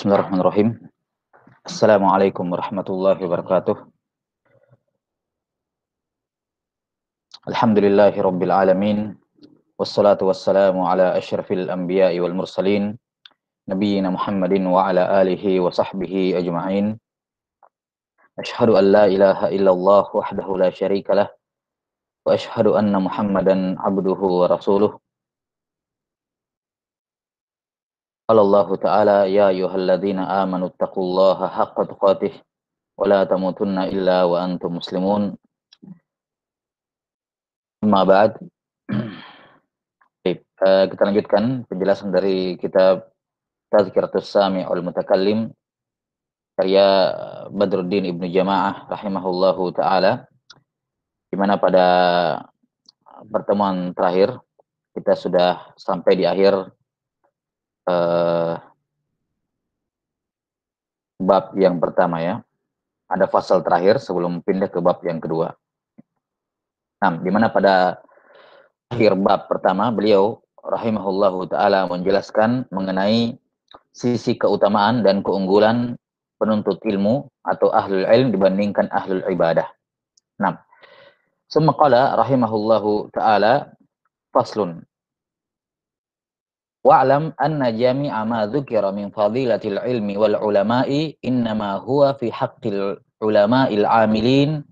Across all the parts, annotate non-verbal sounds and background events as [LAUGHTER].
Bismillahirrahmanirrahim. Assalamualaikum warahmatullahi wabarakatuh. Alhamdulillahi rabbil alamin. Wassalatu wassalamu ala asyrafil anbiya'i wal mursalin. Nabiyyina Muhammadin wa ala alihi wa sahbihi ajma'in. Ashhadu an la ilaha illallah wahdahu la syarika lah. Wa ashhadu anna Muhammadan abduhu wa rasuluh. قال الله تعالى يا أيها الذين آمنوا اتقوا الله حق تقاته ولا تموتن إلا وأنتم مسلمون أما بعد Baik, eh, kita lanjutkan penjelasan dari kitab Tazkiratus Sami'ul Mutakallim karya eh, Badruddin Ibnu Jamaah rahimahullahu taala di mana pada pertemuan terakhir kita sudah sampai di akhir eh, bab yang pertama ya. Ada fasal terakhir sebelum pindah ke bab yang kedua. Nah, di mana pada akhir bab pertama beliau rahimahullahu taala menjelaskan mengenai sisi keutamaan dan keunggulan penuntut ilmu atau ahlul ilm dibandingkan ahlul ibadah. Nah, semakala qala rahimahullahu taala faslun واعلم أن جميع ما ذكر من فضيلة العلم والعلماء إنما هو في حق العلماء العاملين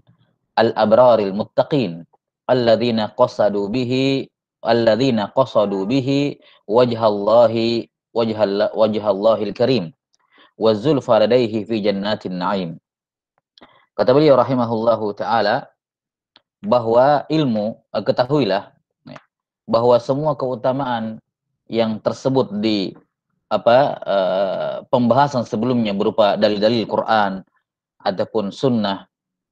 الأبرار المتقين الذين قصدوا به الذين قصدوا به وجه الله وجه وجه الله الكريم والزلفى لديه في جنات النعيم. كتب لي رحمه الله تعالى bahwa ilmu eh, ketahuilah bahwa semua keutamaan yang tersebut di apa uh, pembahasan sebelumnya berupa dalil-dalil Quran ataupun sunnah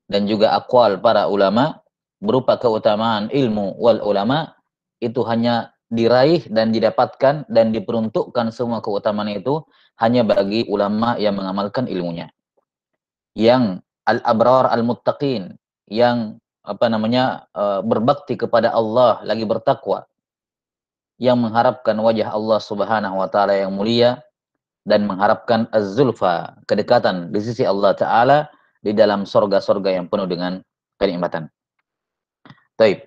dan juga akwal para ulama berupa keutamaan ilmu wal ulama itu hanya diraih dan didapatkan dan diperuntukkan semua keutamaan itu hanya bagi ulama yang mengamalkan ilmunya. Yang al-abrar al-muttaqin yang apa namanya eh, berbakti kepada Allah lagi bertakwa yang mengharapkan wajah Allah Subhanahu wa taala yang mulia dan mengharapkan az-zulfa, kedekatan di sisi Allah taala di dalam sorga-sorga yang penuh dengan kenikmatan. Taib.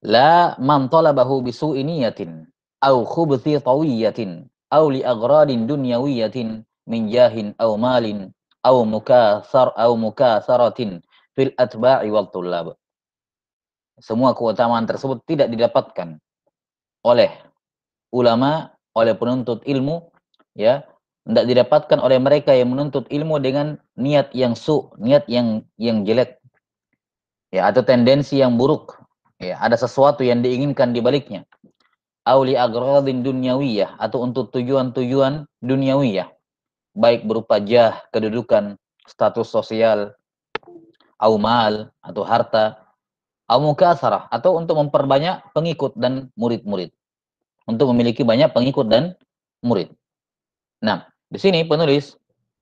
La man talabahu bisu'i niyatin au khubthi tawiyatin au li aghradin dunyawiyatin min jahin au malin au mukathar au mukatharatin fil atba'i wal tullab semua keutamaan tersebut tidak didapatkan oleh ulama, oleh penuntut ilmu, ya, tidak didapatkan oleh mereka yang menuntut ilmu dengan niat yang su, niat yang yang jelek, ya atau tendensi yang buruk, ya ada sesuatu yang diinginkan di baliknya. Auli agrodin ya atau untuk tujuan-tujuan ya baik berupa jah, kedudukan, status sosial, aumal atau harta, Amukasarah atau untuk memperbanyak pengikut dan murid-murid. Untuk memiliki banyak pengikut dan murid. Nah, di sini penulis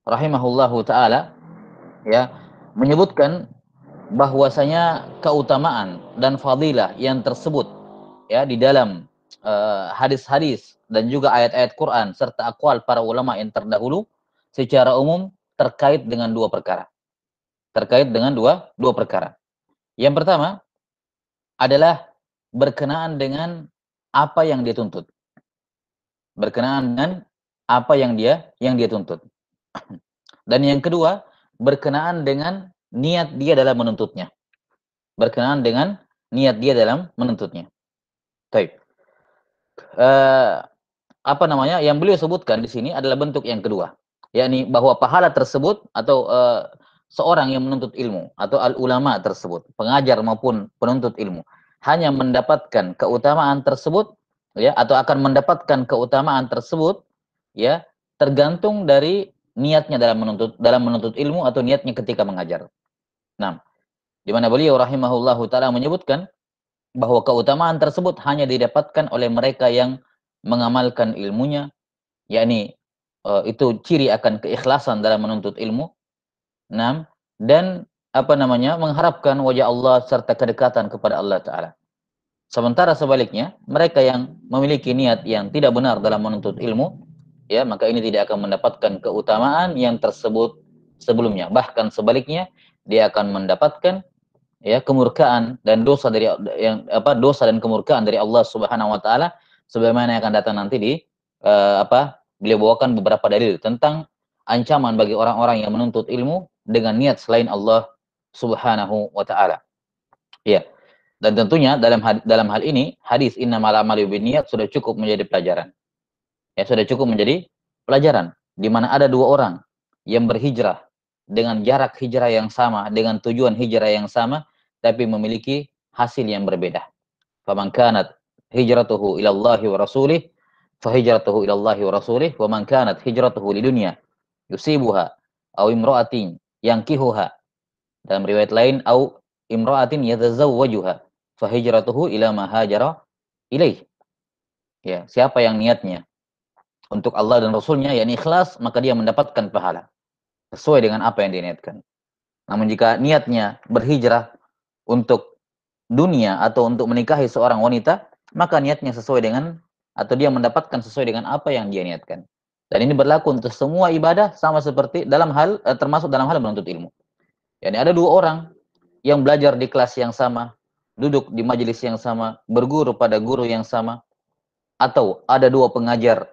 rahimahullahu taala ya menyebutkan bahwasanya keutamaan dan fadilah yang tersebut ya di dalam eh, hadis-hadis uh, dan juga ayat-ayat Quran serta akwal para ulama yang terdahulu secara umum terkait dengan dua perkara. Terkait dengan dua dua perkara. Yang pertama, adalah berkenaan dengan apa yang dia tuntut. Berkenaan dengan apa yang dia yang dia tuntut. [CLEARS THROAT] Dan yang kedua, berkenaan dengan niat dia dalam menuntutnya. Berkenaan dengan niat dia dalam menuntutnya. Baik. Uh, apa namanya? Yang beliau sebutkan di sini adalah bentuk yang kedua, yakni bahwa pahala tersebut atau uh, seorang yang menuntut ilmu atau al-ulama tersebut, pengajar maupun penuntut ilmu, hanya mendapatkan keutamaan tersebut ya atau akan mendapatkan keutamaan tersebut ya tergantung dari niatnya dalam menuntut dalam menuntut ilmu atau niatnya ketika mengajar. Nah, di mana beliau rahimahullahu taala menyebutkan bahwa keutamaan tersebut hanya didapatkan oleh mereka yang mengamalkan ilmunya, yakni eh, itu ciri akan keikhlasan dalam menuntut ilmu enam dan apa namanya mengharapkan wajah Allah serta kedekatan kepada Allah Ta'ala. Sementara sebaliknya, mereka yang memiliki niat yang tidak benar dalam menuntut ilmu, ya maka ini tidak akan mendapatkan keutamaan yang tersebut sebelumnya. Bahkan sebaliknya, dia akan mendapatkan ya kemurkaan dan dosa dari yang apa dosa dan kemurkaan dari Allah Subhanahu wa taala sebagaimana yang akan datang nanti di uh, apa beliau bawakan beberapa dalil tentang ancaman bagi orang-orang yang menuntut ilmu dengan niat selain Allah Subhanahu wa taala. Iya. Dan tentunya dalam dalam hal ini hadis innamal a'malu niat sudah cukup menjadi pelajaran. Ya, sudah cukup menjadi pelajaran di mana ada dua orang yang berhijrah dengan jarak hijrah yang sama, dengan tujuan hijrah yang sama tapi memiliki hasil yang berbeda. Faman kanat hijratuhu ila Allah wa rasulih fa hijratuhu ila Allah wa rasulih wa man kanat hijratuhu lidunya yusibuha aw imra'atin yang kihuha. Dalam riwayat lain au imra'atin yatazawwajuha fa ila ma ilaih. Ya, siapa yang niatnya untuk Allah dan Rasulnya yakni ikhlas maka dia mendapatkan pahala sesuai dengan apa yang diniatkan. Namun jika niatnya berhijrah untuk dunia atau untuk menikahi seorang wanita, maka niatnya sesuai dengan atau dia mendapatkan sesuai dengan apa yang dia niatkan. Dan ini berlaku untuk semua ibadah sama seperti dalam hal eh, termasuk dalam hal menuntut ilmu. Yani ada dua orang yang belajar di kelas yang sama, duduk di majelis yang sama, berguru pada guru yang sama, atau ada dua pengajar,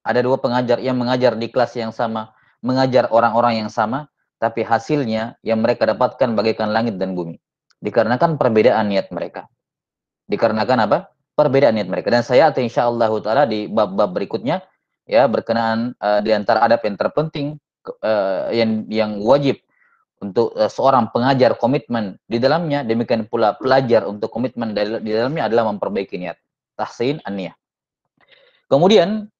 ada dua pengajar yang mengajar di kelas yang sama, mengajar orang-orang yang sama, tapi hasilnya yang mereka dapatkan bagaikan langit dan bumi. Dikarenakan perbedaan niat mereka. Dikarenakan apa? Perbedaan niat mereka. Dan saya atau insya Allah taala di bab-bab berikutnya ya berkenaan uh, di antara adab yang terpenting uh, yang yang wajib untuk uh, seorang pengajar komitmen di dalamnya demikian pula pelajar untuk komitmen di dalamnya adalah memperbaiki niat tahsin aniyah Kemudian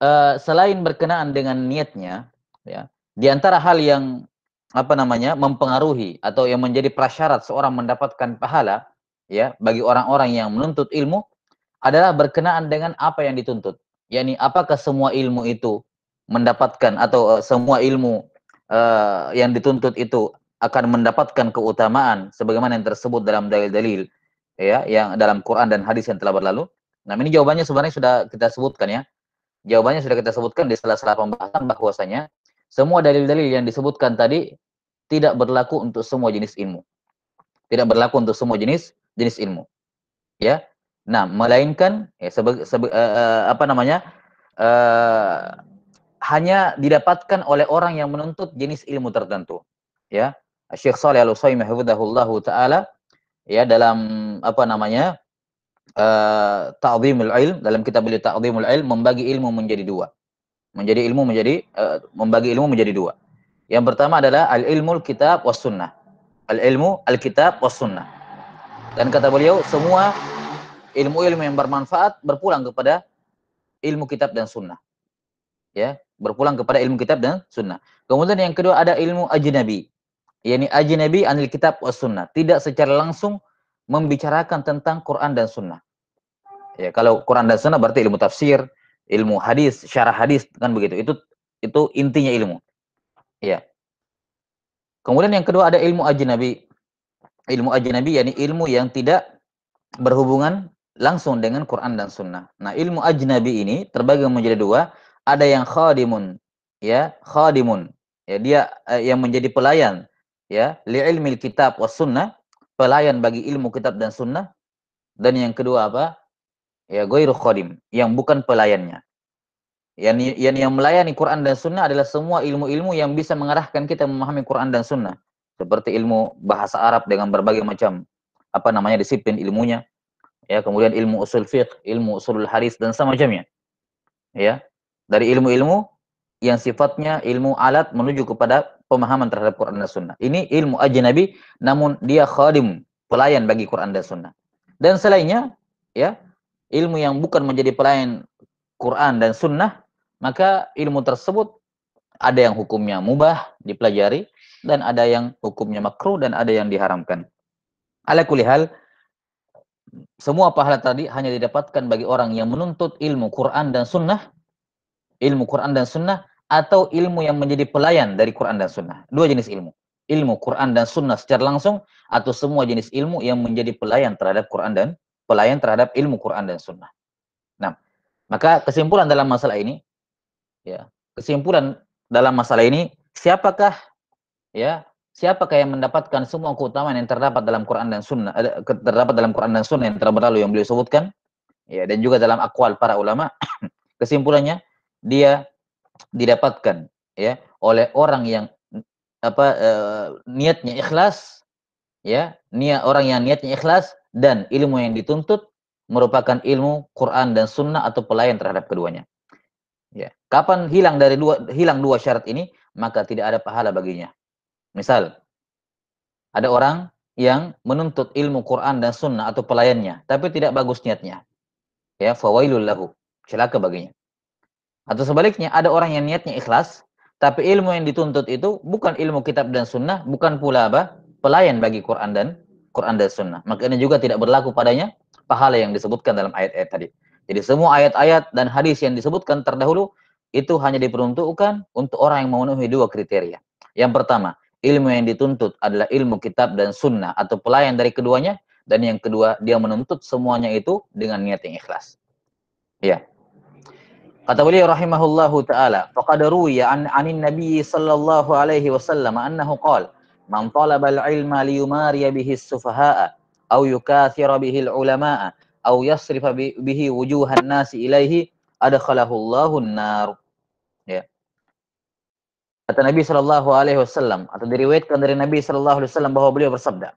uh, selain berkenaan dengan niatnya ya di antara hal yang apa namanya mempengaruhi atau yang menjadi prasyarat seorang mendapatkan pahala ya bagi orang-orang yang menuntut ilmu adalah berkenaan dengan apa yang dituntut yakni apakah semua ilmu itu mendapatkan atau uh, semua ilmu uh, yang dituntut itu akan mendapatkan keutamaan sebagaimana yang tersebut dalam dalil-dalil ya yang dalam Quran dan hadis yang telah berlalu. Nah, ini jawabannya sebenarnya sudah kita sebutkan ya. Jawabannya sudah kita sebutkan di salah-salah pembahasan bahwasanya semua dalil-dalil yang disebutkan tadi tidak berlaku untuk semua jenis ilmu. Tidak berlaku untuk semua jenis jenis ilmu. Ya. Nah, melainkan ya, sebe, sebe, uh, apa namanya uh, hanya didapatkan oleh orang yang menuntut jenis ilmu tertentu. Ya, Syekh Saleh Al Utsaimin hafizahullahu taala ya dalam apa namanya uh, ta'zimul ilm dalam kitab beliau ta'zimul ilm membagi ilmu menjadi dua. Menjadi ilmu menjadi uh, membagi ilmu menjadi dua. Yang pertama adalah al ilmu kitab was sunnah. Al ilmu al kitab was sunnah. Dan kata beliau semua ilmu-ilmu yang bermanfaat berpulang kepada ilmu kitab dan sunnah. Ya, berpulang kepada ilmu kitab dan sunnah. Kemudian yang kedua ada ilmu ajnabi. yakni ajnabi anil kitab was sunnah. Tidak secara langsung membicarakan tentang Quran dan sunnah. Ya, kalau Quran dan sunnah berarti ilmu tafsir, ilmu hadis, syarah hadis kan begitu. Itu itu intinya ilmu. Ya. Kemudian yang kedua ada ilmu ajnabi. Ilmu ajnabi yakni ilmu yang tidak berhubungan langsung dengan Quran dan Sunnah. Nah, ilmu ajnabi ini terbagi menjadi dua. Ada yang khadimun, ya khadimun, ya dia eh, yang menjadi pelayan, ya li ilmi kitab was sunnah, pelayan bagi ilmu kitab dan sunnah. Dan yang kedua apa? Ya goiru khadim, yang bukan pelayannya. Yang, yang yang melayani Quran dan Sunnah adalah semua ilmu-ilmu yang bisa mengarahkan kita memahami Quran dan Sunnah. Seperti ilmu bahasa Arab dengan berbagai macam apa namanya disiplin ilmunya, ya kemudian ilmu usul fiqh, ilmu usul hadis dan semacamnya. Ya. Dari ilmu-ilmu yang sifatnya ilmu alat menuju kepada pemahaman terhadap Quran dan Sunnah. Ini ilmu ajnabi namun dia khadim, pelayan bagi Quran dan Sunnah. Dan selainnya, ya, ilmu yang bukan menjadi pelayan Quran dan Sunnah, maka ilmu tersebut ada yang hukumnya mubah dipelajari dan ada yang hukumnya makruh dan ada yang diharamkan. Ala kulli hal, semua pahala tadi hanya didapatkan bagi orang yang menuntut ilmu Quran dan Sunnah, ilmu Quran dan Sunnah, atau ilmu yang menjadi pelayan dari Quran dan Sunnah. Dua jenis ilmu. Ilmu Quran dan Sunnah secara langsung, atau semua jenis ilmu yang menjadi pelayan terhadap Quran dan pelayan terhadap ilmu Quran dan Sunnah. Nah, maka kesimpulan dalam masalah ini, ya kesimpulan dalam masalah ini, siapakah ya siapakah yang mendapatkan semua keutamaan yang terdapat dalam Quran dan Sunnah eh, terdapat dalam Quran dan Sunnah yang telah berlalu yang beliau sebutkan ya dan juga dalam akwal para ulama [CLEARS THROAT] kesimpulannya dia didapatkan ya oleh orang yang apa e, niatnya ikhlas ya niat orang yang niatnya ikhlas dan ilmu yang dituntut merupakan ilmu Quran dan Sunnah atau pelayan terhadap keduanya ya kapan hilang dari dua hilang dua syarat ini maka tidak ada pahala baginya Misal, ada orang yang menuntut ilmu Quran dan Sunnah atau pelayannya, tapi tidak bagus niatnya. Ya, fawailul lahu. Celaka baginya. Atau sebaliknya, ada orang yang niatnya ikhlas, tapi ilmu yang dituntut itu bukan ilmu kitab dan sunnah, bukan pula apa? Pelayan bagi Quran dan Quran dan sunnah. Maka ini juga tidak berlaku padanya pahala yang disebutkan dalam ayat-ayat tadi. Jadi semua ayat-ayat dan hadis yang disebutkan terdahulu itu hanya diperuntukkan untuk orang yang memenuhi dua kriteria. Yang pertama, ilmu yang dituntut adalah ilmu kitab dan sunnah atau pelayan dari keduanya dan yang kedua dia menuntut semuanya itu dengan niat yang ikhlas ya kata beliau rahimahullahu taala faqad ruwiya an anin nabi sallallahu alaihi wasallam annahu qala man talaba al-ilma liyumariya bihi as-sufaha'a aw yukathira bihi al-ulama'a aw yasrifa bihi wujuhan nasi ilaihi adkhalahu Allahu an-nar Kata Nabi Shallallahu Alaihi Wasallam atau diriwayatkan dari Nabi Shallallahu Alaihi Wasallam bahwa beliau bersabda,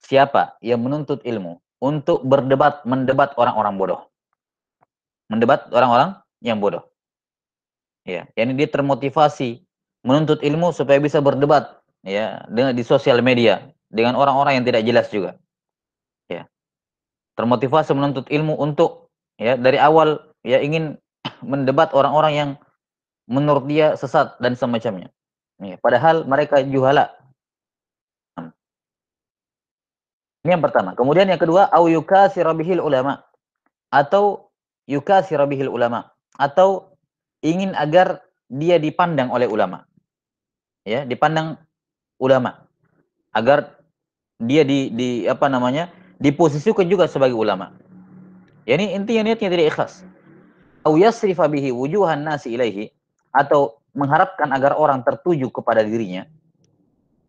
siapa yang menuntut ilmu untuk berdebat mendebat orang-orang bodoh, mendebat orang-orang yang bodoh. Ya, yani dia termotivasi menuntut ilmu supaya bisa berdebat ya dengan di sosial media dengan orang-orang yang tidak jelas juga. Ya. Termotivasi menuntut ilmu untuk ya dari awal ya ingin mendebat orang-orang yang menurut dia sesat dan semacamnya. padahal mereka juhala. Ini yang pertama. Kemudian yang kedua, au yukasirabihil ulama atau yukasirabihil ulama atau ingin agar dia dipandang oleh ulama. Ya, dipandang ulama agar dia di, di apa namanya? diposisikan juga sebagai ulama. Ya, ini intinya niatnya tidak ikhlas. Au yasrifa bihi wujuhan nasi ilaihi atau mengharapkan agar orang tertuju kepada dirinya,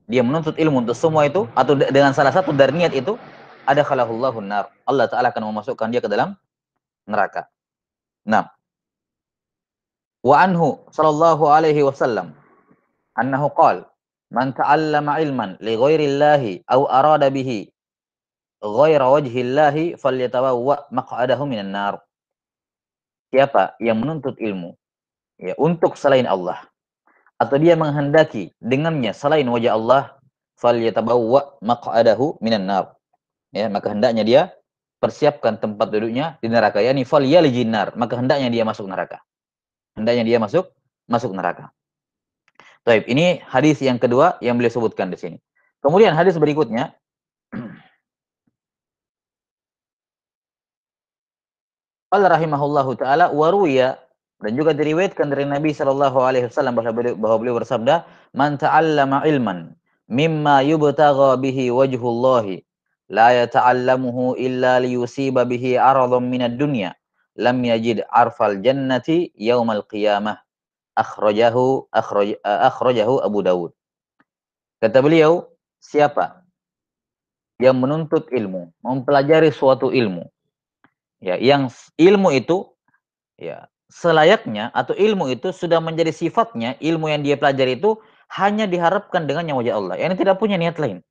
dia menuntut ilmu untuk semua itu atau dengan salah satu dari niat itu ada khalahullahu nar. Allah taala akan memasukkan dia ke dalam neraka. Nah. Wa anhu sallallahu alaihi wasallam annahu qol man ta'allama ilman li ghairillahi aw arada bihi ghaira wajhillahi falyatawwa maq'adahu minan nar. Siapa yang menuntut ilmu ya, untuk selain Allah atau dia menghendaki dengannya selain wajah Allah falyatabawwa maq'adahu minan nar ya maka hendaknya dia persiapkan tempat duduknya di neraka yakni falyalijin nar maka hendaknya dia masuk neraka hendaknya dia masuk masuk neraka Taib, ini hadis yang kedua yang beliau sebutkan di sini. Kemudian hadis berikutnya [CLEARS THROAT] Qala rahimahullahu taala waruya dan juga diriwayatkan dari Nabi Shallallahu Alaihi Wasallam bahwa beliau bersabda, "Man ta'allama ilman mimma yubtagha bihi wajhullahi la yata'allamuhu illa liyusiba bihi aradham minad dunya lam yajid arfal jannati yaumal qiyamah." Akhrajahu akhraj, akhrajahu Abu Dawud. Kata beliau, siapa yang menuntut ilmu, mempelajari suatu ilmu, ya, yang ilmu itu ya selayaknya atau ilmu itu sudah menjadi sifatnya, ilmu yang dia pelajari itu hanya diharapkan dengan yang wajah Allah. Yang tidak punya niat lain.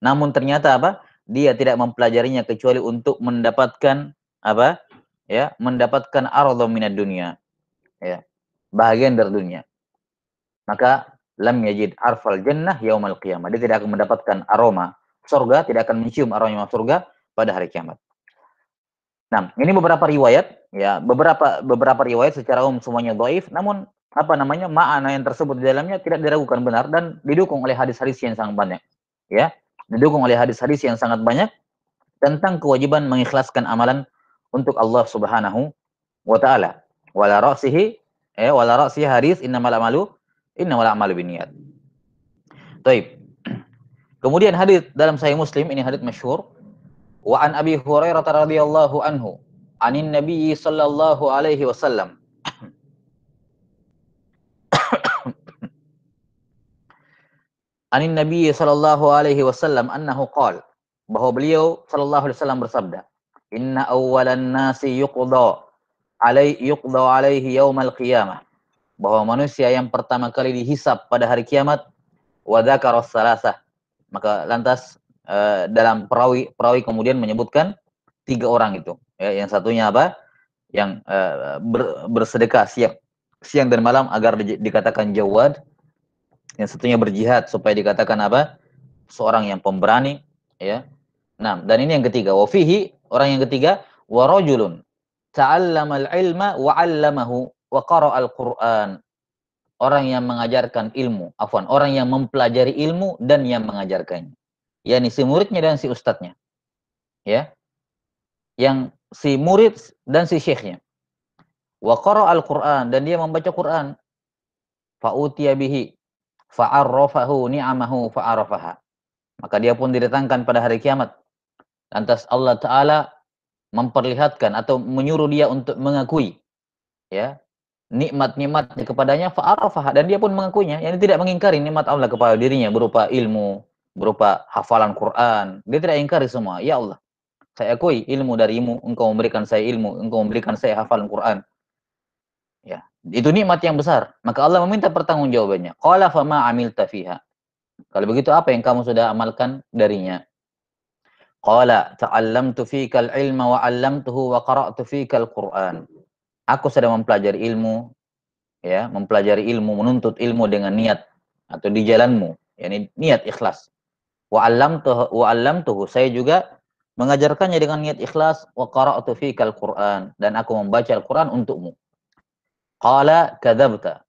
Namun ternyata apa? Dia tidak mempelajarinya kecuali untuk mendapatkan apa? Ya, mendapatkan aradhu minat dunia. Ya. Bahagian dari dunia. Maka lam yajid arfal jannah yaumal qiyamah. Dia tidak akan mendapatkan aroma surga, tidak akan mencium aroma surga pada hari kiamat. Nah, ini beberapa riwayat ya, beberapa beberapa riwayat secara umum semuanya doif. namun apa namanya makna yang tersebut di dalamnya tidak diragukan benar dan didukung oleh hadis-hadis yang sangat banyak. Ya, didukung oleh hadis-hadis yang sangat banyak tentang kewajiban mengikhlaskan amalan untuk Allah Subhanahu wa taala. Wala ra'sihi eh wala ra'sihi hadis innamal a'malu innamal a'malu binniyat. Baik. Kemudian hadis dalam Sahih Muslim ini hadis masyhur Wa an Abi Hurairah radhiyallahu anhu anin Nabi sallallahu alaihi wasallam [COUGHS] Anin Nabi sallallahu alaihi wasallam annahu qala bahwa beliau sallallahu alaihi wasallam bersabda Inna awwalan nasi yuqda alai yuqda alaihi yaumal qiyamah bahwa manusia yang pertama kali dihisap pada hari kiamat wa dzakara salasah maka lantas Eh, dalam perawi perawi kemudian menyebutkan tiga orang itu ya, yang satunya apa yang uh, ber, bersedekah siang siang dan malam agar di, dikatakan jawad yang satunya berjihad supaya dikatakan apa seorang yang pemberani ya nah dan ini yang ketiga wafihi orang yang ketiga warajulun al ilma wa 'allamahu wa al qur'an orang yang mengajarkan ilmu afwan orang yang mempelajari ilmu dan yang mengajarkannya yakni si muridnya dan si ustadznya. Ya. Yang si murid dan si syekhnya. Wa al-Qur'an dan dia membaca Quran. Fa'utiya bihi arrafahu ni'amahu arafaha Maka dia pun didatangkan pada hari kiamat. Lantas Allah Ta'ala memperlihatkan atau menyuruh dia untuk mengakui ya nikmat-nikmatnya kepadanya arafaha dan dia pun mengakuinya yakni tidak mengingkari nikmat Allah kepada dirinya berupa ilmu berupa hafalan Quran. Dia tidak ingkari semua. Ya Allah, saya akui ilmu darimu, engkau memberikan saya ilmu, engkau memberikan saya hafalan Quran. Ya, itu nikmat yang besar. Maka Allah meminta pertanggungjawabannya. Qala fama amilta fiha. Kalau begitu apa yang kamu sudah amalkan darinya? Qala ta'allamtu ilma wa 'allamtuhu wa qara'tu Qur'an. Aku sudah mempelajari ilmu ya, mempelajari ilmu, menuntut ilmu dengan niat atau di jalanmu, yani niat ikhlas. Wa tuh, wa tuh. Saya juga mengajarkannya dengan niat ikhlas wa qara'tu fikal Qur'an dan aku membaca Al-Qur'an untukmu. Qala kadzabta.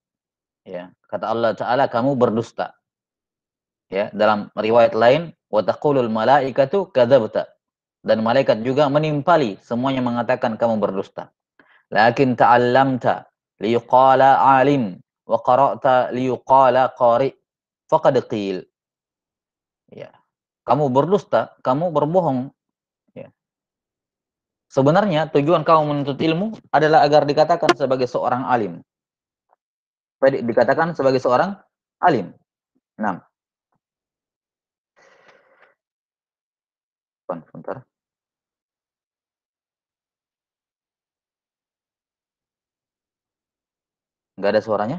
Ya, kata Allah Taala kamu berdusta. Ya, dalam riwayat lain wa taqulul malaikatu kadzabta. Dan malaikat juga menimpali semuanya mengatakan kamu berdusta. Lakin ta'allamta liyuqala alim wa qara'ta liyuqala qari. Faqad qil ya kamu berdusta kamu berbohong ya sebenarnya tujuan kamu menuntut ilmu adalah agar dikatakan sebagai seorang alim dikatakan sebagai seorang alim enam sebentar nggak ada suaranya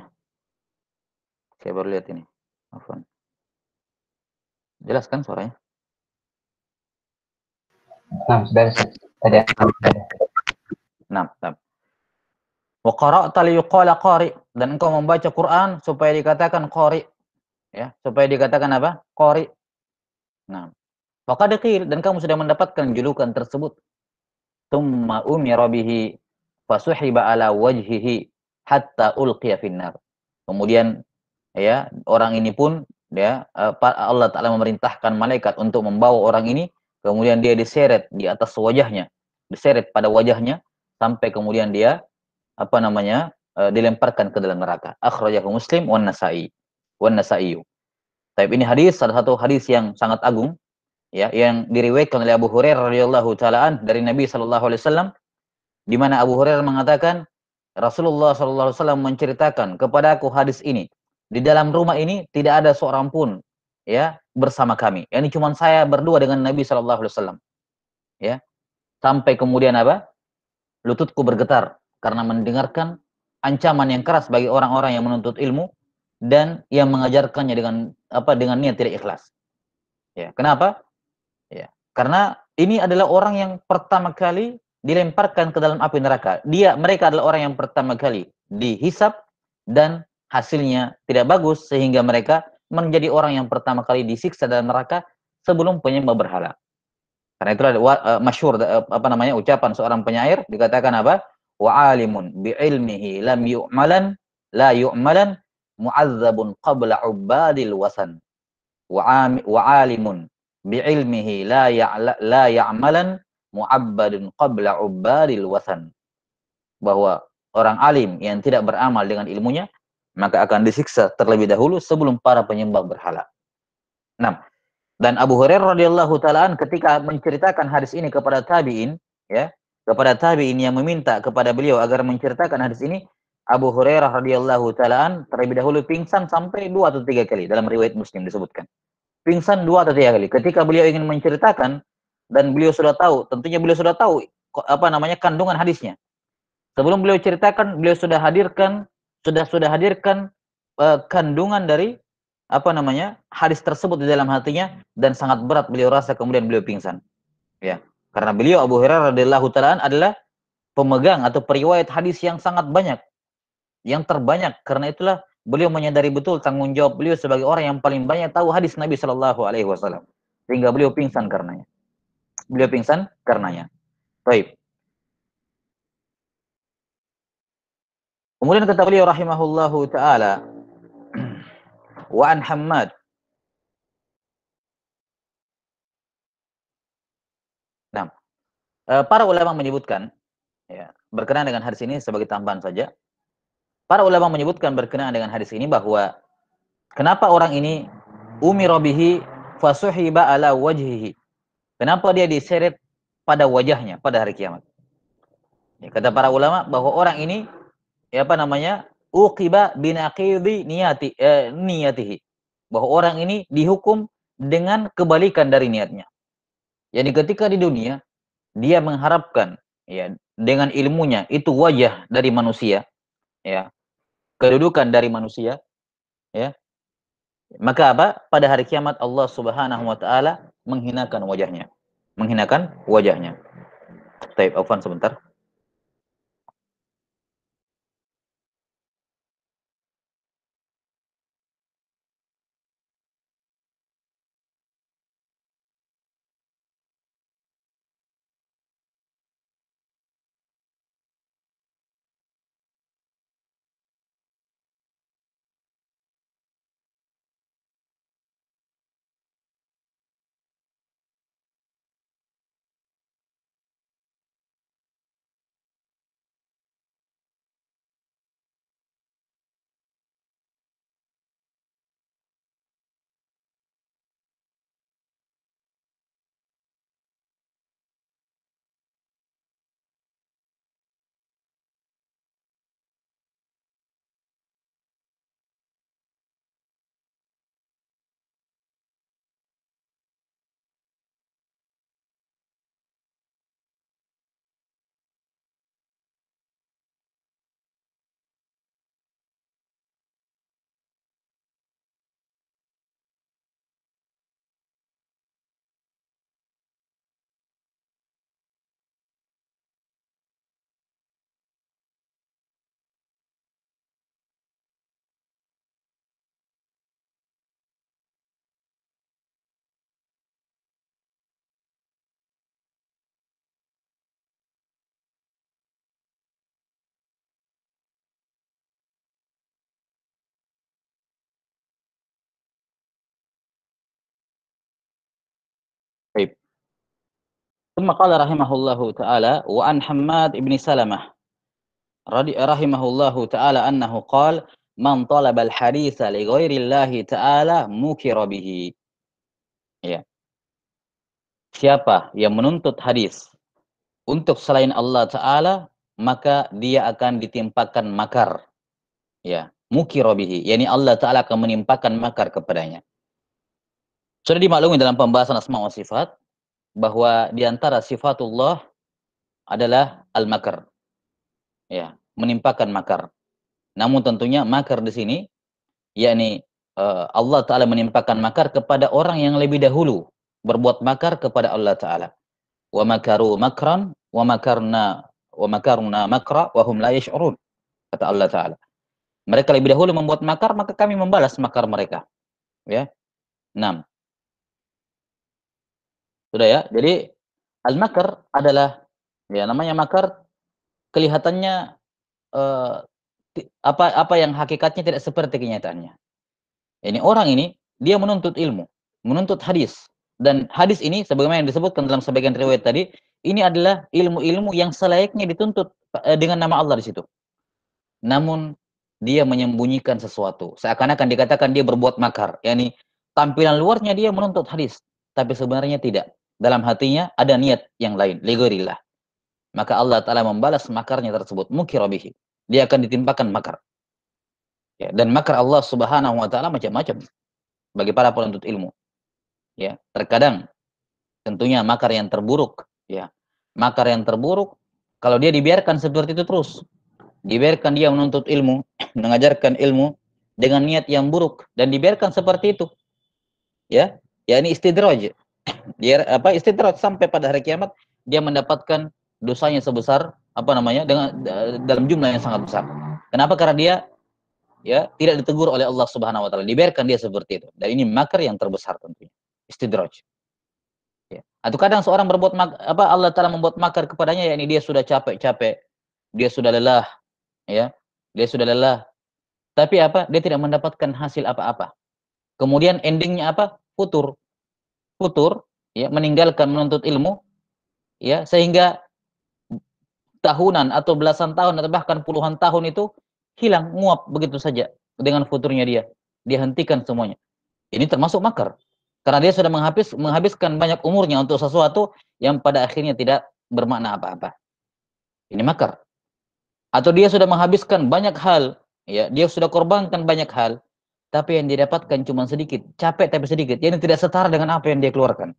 saya baru lihat ini Afwan. Jelas kan suaranya? Nah, ada. Nah, nah. qari dan engkau membaca Quran supaya dikatakan qari. Ya, supaya dikatakan apa? Qari. Nah. Maka qil dan kamu sudah mendapatkan julukan tersebut. Tumma umira bihi fasuhiba ala wajhihi hatta ulqiya finnar. Kemudian ya, orang ini pun ya eh, Allah Taala memerintahkan malaikat untuk membawa orang ini kemudian dia diseret di atas wajahnya diseret pada wajahnya sampai kemudian dia apa namanya eh, dilemparkan ke dalam neraka akhrajahu muslim wan nasai wan nasai tapi ini hadis salah satu hadis yang sangat agung ya yang diriwayatkan oleh Abu Hurairah radhiyallahu taalaan dari Nabi saw. alaihi di mana Abu Hurairah mengatakan Rasulullah saw menceritakan kepada aku hadis ini di dalam rumah ini tidak ada seorang pun ya bersama kami. Ini yani cuma saya berdua dengan Nabi Shallallahu Alaihi Wasallam. Ya, sampai kemudian apa? Lututku bergetar karena mendengarkan ancaman yang keras bagi orang-orang yang menuntut ilmu dan yang mengajarkannya dengan apa dengan niat tidak ikhlas. Ya, kenapa? Ya, karena ini adalah orang yang pertama kali dilemparkan ke dalam api neraka. Dia mereka adalah orang yang pertama kali dihisap dan hasilnya tidak bagus sehingga mereka menjadi orang yang pertama kali disiksa dalam neraka sebelum penyembah berhala. Karena itu ada uh, uh, apa namanya ucapan seorang penyair dikatakan apa? Wa alimun bi ilmihi lam yu'malan la yu'malan mu'azzabun qabla ubadil wasan. Wa, wa alimun bi ilmihi la ya'la, la ya'malan mu'abbadun qabla ubadil wasan. Bahwa orang alim yang tidak beramal dengan ilmunya maka akan disiksa terlebih dahulu sebelum para penyembah berhala. 6. Dan Abu Hurairah radhiyallahu taalaan ketika menceritakan hadis ini kepada tabiin, ya, kepada tabiin yang meminta kepada beliau agar menceritakan hadis ini, Abu Hurairah radhiyallahu taalaan terlebih dahulu pingsan sampai dua atau tiga kali dalam riwayat Muslim disebutkan. Pingsan dua atau tiga kali. Ketika beliau ingin menceritakan dan beliau sudah tahu, tentunya beliau sudah tahu apa namanya kandungan hadisnya. Sebelum beliau ceritakan, beliau sudah hadirkan sudah sudah hadirkan uh, kandungan dari apa namanya hadis tersebut di dalam hatinya dan sangat berat beliau rasa kemudian beliau pingsan ya karena beliau Abu Hurairah radhiyallahu taalaan adalah pemegang atau periwayat hadis yang sangat banyak yang terbanyak karena itulah beliau menyadari betul tanggung jawab beliau sebagai orang yang paling banyak tahu hadis Nabi Shallallahu alaihi wasallam sehingga beliau pingsan karenanya beliau pingsan karenanya baik Kemudian kata beliau rahimahullahu taala wa an Hammad Nah, eh, para ulama menyebutkan ya, berkenaan dengan hadis ini sebagai tambahan saja. Para ulama menyebutkan berkenaan dengan hadis ini bahwa kenapa orang ini umi robihi fasuhiba ala wajhihi. Kenapa dia diseret pada wajahnya pada hari kiamat? Ya, kata para ulama bahwa orang ini ya apa namanya? Uqiba binaqidhi niyati eh, niyatihi. Bahwa orang ini dihukum dengan kebalikan dari niatnya. Jadi ketika di dunia dia mengharapkan ya dengan ilmunya itu wajah dari manusia ya kedudukan dari manusia ya maka apa pada hari kiamat Allah Subhanahu wa taala menghinakan wajahnya menghinakan wajahnya Taib afwan sebentar ثم قال رحمه الله تعالى وعن حماد بن سلمة رحمه الله تعالى أنه قال من طلب الحديث لغير الله تعالى مكر به ya siapa yang menuntut hadis untuk selain Allah taala maka dia akan ditimpakan makar ya mukirobihi yakni Allah taala akan menimpakan makar kepadanya sudah dimaklumi dalam pembahasan asma wa sifat bahwa di antara sifatullah adalah al-makar. Ya, menimpakan makar. Namun tentunya makar di sini yakni eh, Allah taala menimpakan makar kepada orang yang lebih dahulu berbuat makar kepada Allah taala. Wa makaru makran wa makarna wa makarna makra wa hum la yish'urun. Kata Allah taala. Mereka lebih dahulu membuat makar maka kami membalas makar mereka. Ya. 6. Sudah ya. Jadi al-makar adalah ya namanya makar kelihatannya eh, apa apa yang hakikatnya tidak seperti kenyataannya. Ini orang ini dia menuntut ilmu, menuntut hadis dan hadis ini sebagaimana yang disebutkan dalam sebagian riwayat tadi, ini adalah ilmu-ilmu yang selayaknya dituntut eh, dengan nama Allah di situ. Namun dia menyembunyikan sesuatu, seakan-akan dikatakan dia berbuat makar, yakni tampilan luarnya dia menuntut hadis, tapi sebenarnya tidak dalam hatinya ada niat yang lain, ligorillah. Maka Allah Ta'ala membalas makarnya tersebut, mukirabihi. Dia akan ditimpakan makar. Ya, dan makar Allah Subhanahu Wa Ta'ala macam-macam bagi para penuntut ilmu. Ya, terkadang tentunya makar yang terburuk, ya, makar yang terburuk kalau dia dibiarkan seperti itu terus, dibiarkan dia menuntut ilmu, [CLEARS THROAT] mengajarkan ilmu dengan niat yang buruk dan dibiarkan seperti itu, ya, ya ini istidraj, dia apa istidrat sampai pada hari kiamat dia mendapatkan dosanya sebesar apa namanya dengan dalam jumlah yang sangat besar. Kenapa? Karena dia ya tidak ditegur oleh Allah Subhanahu wa taala. Dibiarkan dia seperti itu. Dan ini makar yang terbesar tentunya. Istidraj. Ya. Atau kadang seorang berbuat mak apa Allah taala membuat makar kepadanya ini dia sudah capek-capek, dia sudah lelah, ya. Dia sudah lelah. Tapi apa? Dia tidak mendapatkan hasil apa-apa. Kemudian endingnya apa? Futur futur, ya, meninggalkan menuntut ilmu, ya, sehingga tahunan atau belasan tahun atau bahkan puluhan tahun itu hilang nguap begitu saja dengan futurnya dia. dihentikan semuanya. Ini termasuk makar. Karena dia sudah menghabis, menghabiskan banyak umurnya untuk sesuatu yang pada akhirnya tidak bermakna apa-apa. Ini makar. Atau dia sudah menghabiskan banyak hal, ya, dia sudah korbankan banyak hal tapi yang dia dapatkan cuma sedikit, capek tapi sedikit, jadi tidak setara dengan apa yang dia keluarkan.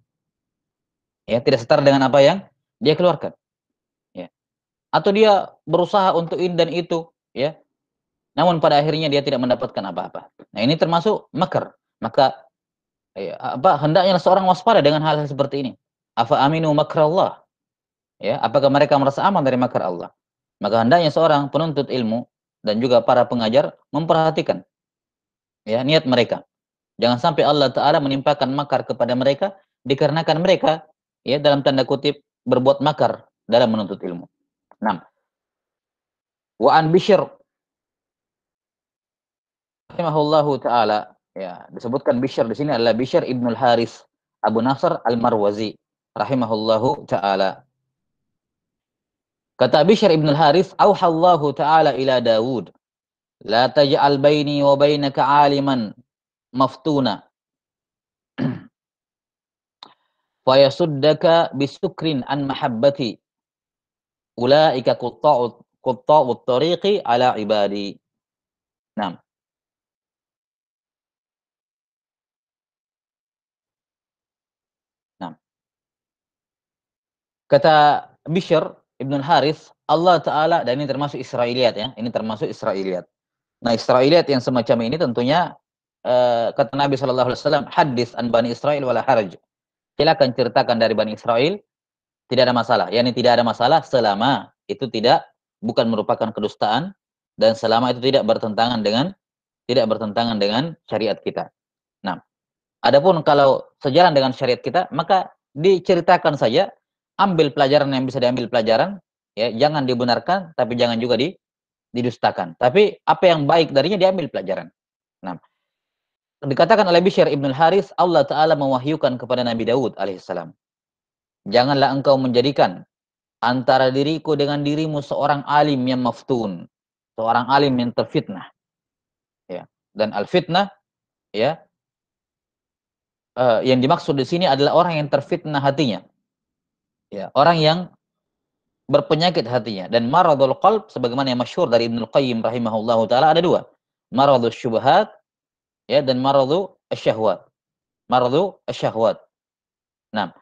Ya, tidak setara dengan apa yang dia keluarkan. Ya. Atau dia berusaha untuk ini dan itu, ya. Namun pada akhirnya dia tidak mendapatkan apa-apa. Nah, ini termasuk makar. Maka ya, apa hendaknya seorang waspada dengan hal, -hal seperti ini. Afa aminu makrallah. Ya, apakah mereka merasa aman dari makar Allah? Maka hendaknya seorang penuntut ilmu dan juga para pengajar memperhatikan ya niat mereka jangan sampai Allah taala menimpakan makar kepada mereka dikarenakan mereka ya dalam tanda kutip berbuat makar dalam menuntut ilmu 6 wa an bishr rahimahullahu taala ya disebutkan bishr di sini adalah bishr ibnul haris abu nasr al marwazi rahimahullahu taala Kata Bishr ibn al-Harith, Allah ta'ala ila Dawud La taj'al baini wa bainaka 'aliman maftuna. Fa yasuddaka bisukrin an mahabbati. Ulaika qutta'u qutta'u at tariqi ala ibadi. Naam. Kata Bishr Ibn Harith, Allah Ta'ala, dan ini termasuk Israeliat ya, ini termasuk Israeliat. Nah, Israiliyat yang semacam ini tentunya uh, kata Nabi Shallallahu Alaihi Wasallam hadis an bani Israel wala haraj. Silakan ceritakan dari bani Israel, tidak ada masalah. Yani tidak ada masalah selama itu tidak bukan merupakan kedustaan dan selama itu tidak bertentangan dengan tidak bertentangan dengan syariat kita. Nah, adapun kalau sejalan dengan syariat kita, maka diceritakan saja, ambil pelajaran yang bisa diambil pelajaran, ya jangan dibenarkan, tapi jangan juga di didustakan. Tapi apa yang baik darinya diambil pelajaran. Nah, dikatakan oleh Bishr Ibn Haris, Allah Ta'ala mewahyukan kepada Nabi Daud alaihissalam. Janganlah engkau menjadikan antara diriku dengan dirimu seorang alim yang maftun. Seorang alim yang terfitnah. Ya. Dan al-fitnah, ya, uh, yang dimaksud di sini adalah orang yang terfitnah hatinya. Ya, orang yang berpenyakit hatinya dan maradul qalb sebagaimana yang masyhur dari Ibnu Qayyim rahimahullahu taala ada dua maradul syubhat ya dan maradu syahwat maradu syahwat nah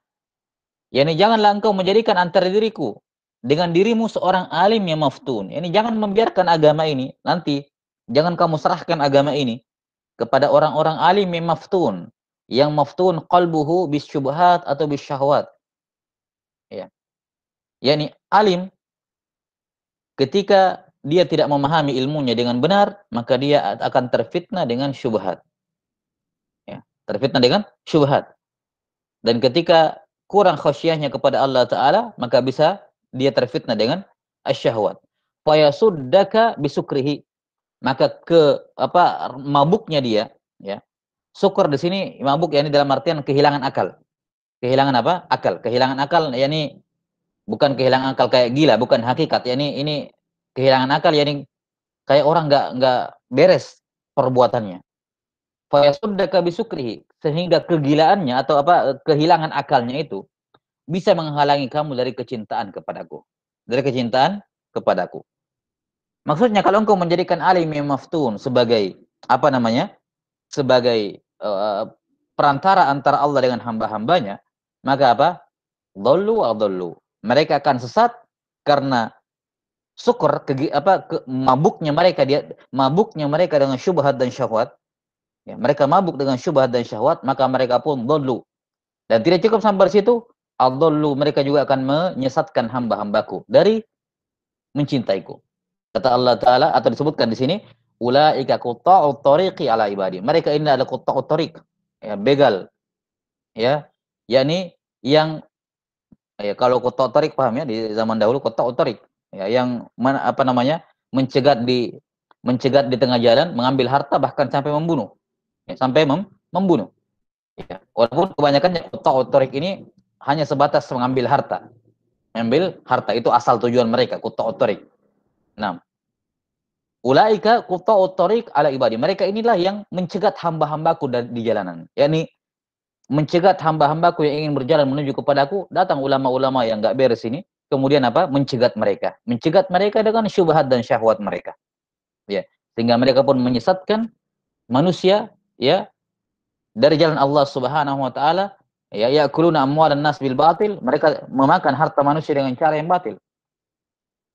yakni janganlah engkau menjadikan antara diriku dengan dirimu seorang alim yang maftun yani jangan membiarkan agama ini nanti jangan kamu serahkan agama ini kepada orang-orang alim yang maftun yang maftun qalbuhu bisyubhat atau bis bisyahwat yakni alim ketika dia tidak memahami ilmunya dengan benar maka dia akan terfitnah dengan syubhat ya terfitnah dengan syubhat dan ketika kurang khasyahnya kepada Allah taala maka bisa dia terfitnah dengan asyahwat fayasuddaka bisukrihi maka ke apa mabuknya dia ya syukur di sini mabuk yakni dalam artian kehilangan akal kehilangan apa akal kehilangan akal yakni bukan kehilangan akal kayak gila, bukan hakikat. Ya ini ini kehilangan akal, ya ini kayak orang nggak nggak beres perbuatannya. sehingga kegilaannya atau apa kehilangan akalnya itu bisa menghalangi kamu dari kecintaan kepadaku. Dari kecintaan kepadaku. Maksudnya kalau engkau menjadikan alim maftun sebagai apa namanya? Sebagai uh, perantara antara Allah dengan hamba-hambanya, maka apa? Dhallu wa dhallu mereka akan sesat karena syukur ke, apa ke, mabuknya mereka dia mabuknya mereka dengan syubhat dan syahwat ya, mereka mabuk dengan syubhat dan syahwat maka mereka pun dulu dan tidak cukup sampai situ adallu mereka juga akan menyesatkan hamba-hambaku dari mencintaiku kata Allah taala atau disebutkan di sini ulaika quta'u tariqi ala ibadi mereka ini adalah quta'u tariq ya begal ya yakni yang ya kalau otorik paham ya di zaman dahulu kota otorik ya yang mana apa namanya mencegat di mencegat di tengah jalan mengambil harta bahkan sampai membunuh ya, sampai mem, membunuh ya. walaupun kebanyakan kota otorik ini hanya sebatas mengambil harta mengambil harta itu asal tujuan mereka kota otorik enam ulaika kota otorik ala ibadi mereka inilah yang mencegat hamba-hambaku di jalanan yakni mencegat hamba-hambaku yang ingin berjalan menuju kepadaku, datang ulama-ulama yang nggak beres ini, kemudian apa? Mencegat mereka. Mencegat mereka dengan syubhat dan syahwat mereka. Ya, sehingga mereka pun menyesatkan manusia ya dari jalan Allah Subhanahu wa taala ya yakuluna amwalan nas bil batil, mereka memakan harta manusia dengan cara yang batil.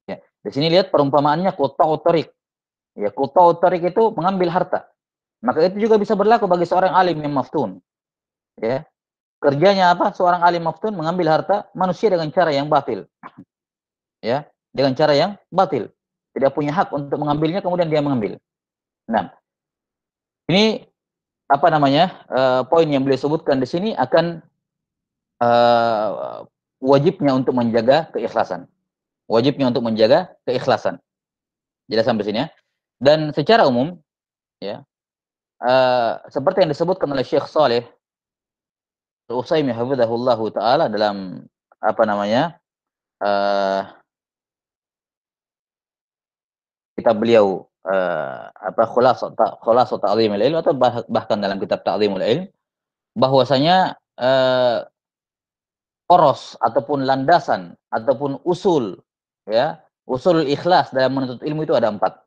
Ya, di sini lihat perumpamaannya kota utarik Ya, kota utarik itu mengambil harta. Maka itu juga bisa berlaku bagi seorang alim yang maftun. Ya. Kerjanya apa? Seorang alim maftun mengambil harta manusia dengan cara yang batil. Ya, dengan cara yang batil. Tidak punya hak untuk mengambilnya kemudian dia mengambil. Nah, ini apa namanya? Uh, poin yang beliau sebutkan di sini akan uh, wajibnya untuk menjaga keikhlasan. Wajibnya untuk menjaga keikhlasan. Jelas sampai sini ya. Dan secara umum ya uh, seperti yang disebutkan oleh Syekh Saleh Utsaimin hafizahullahu taala dalam apa namanya? Uh, kitab beliau uh, apa khulasah khulasah ta'zimul ilm atau bah, bahkan dalam kitab ta'zimul ilm bahwasanya uh, eh, oros ataupun landasan ataupun usul ya usulul ikhlas dalam menuntut ilmu itu ada empat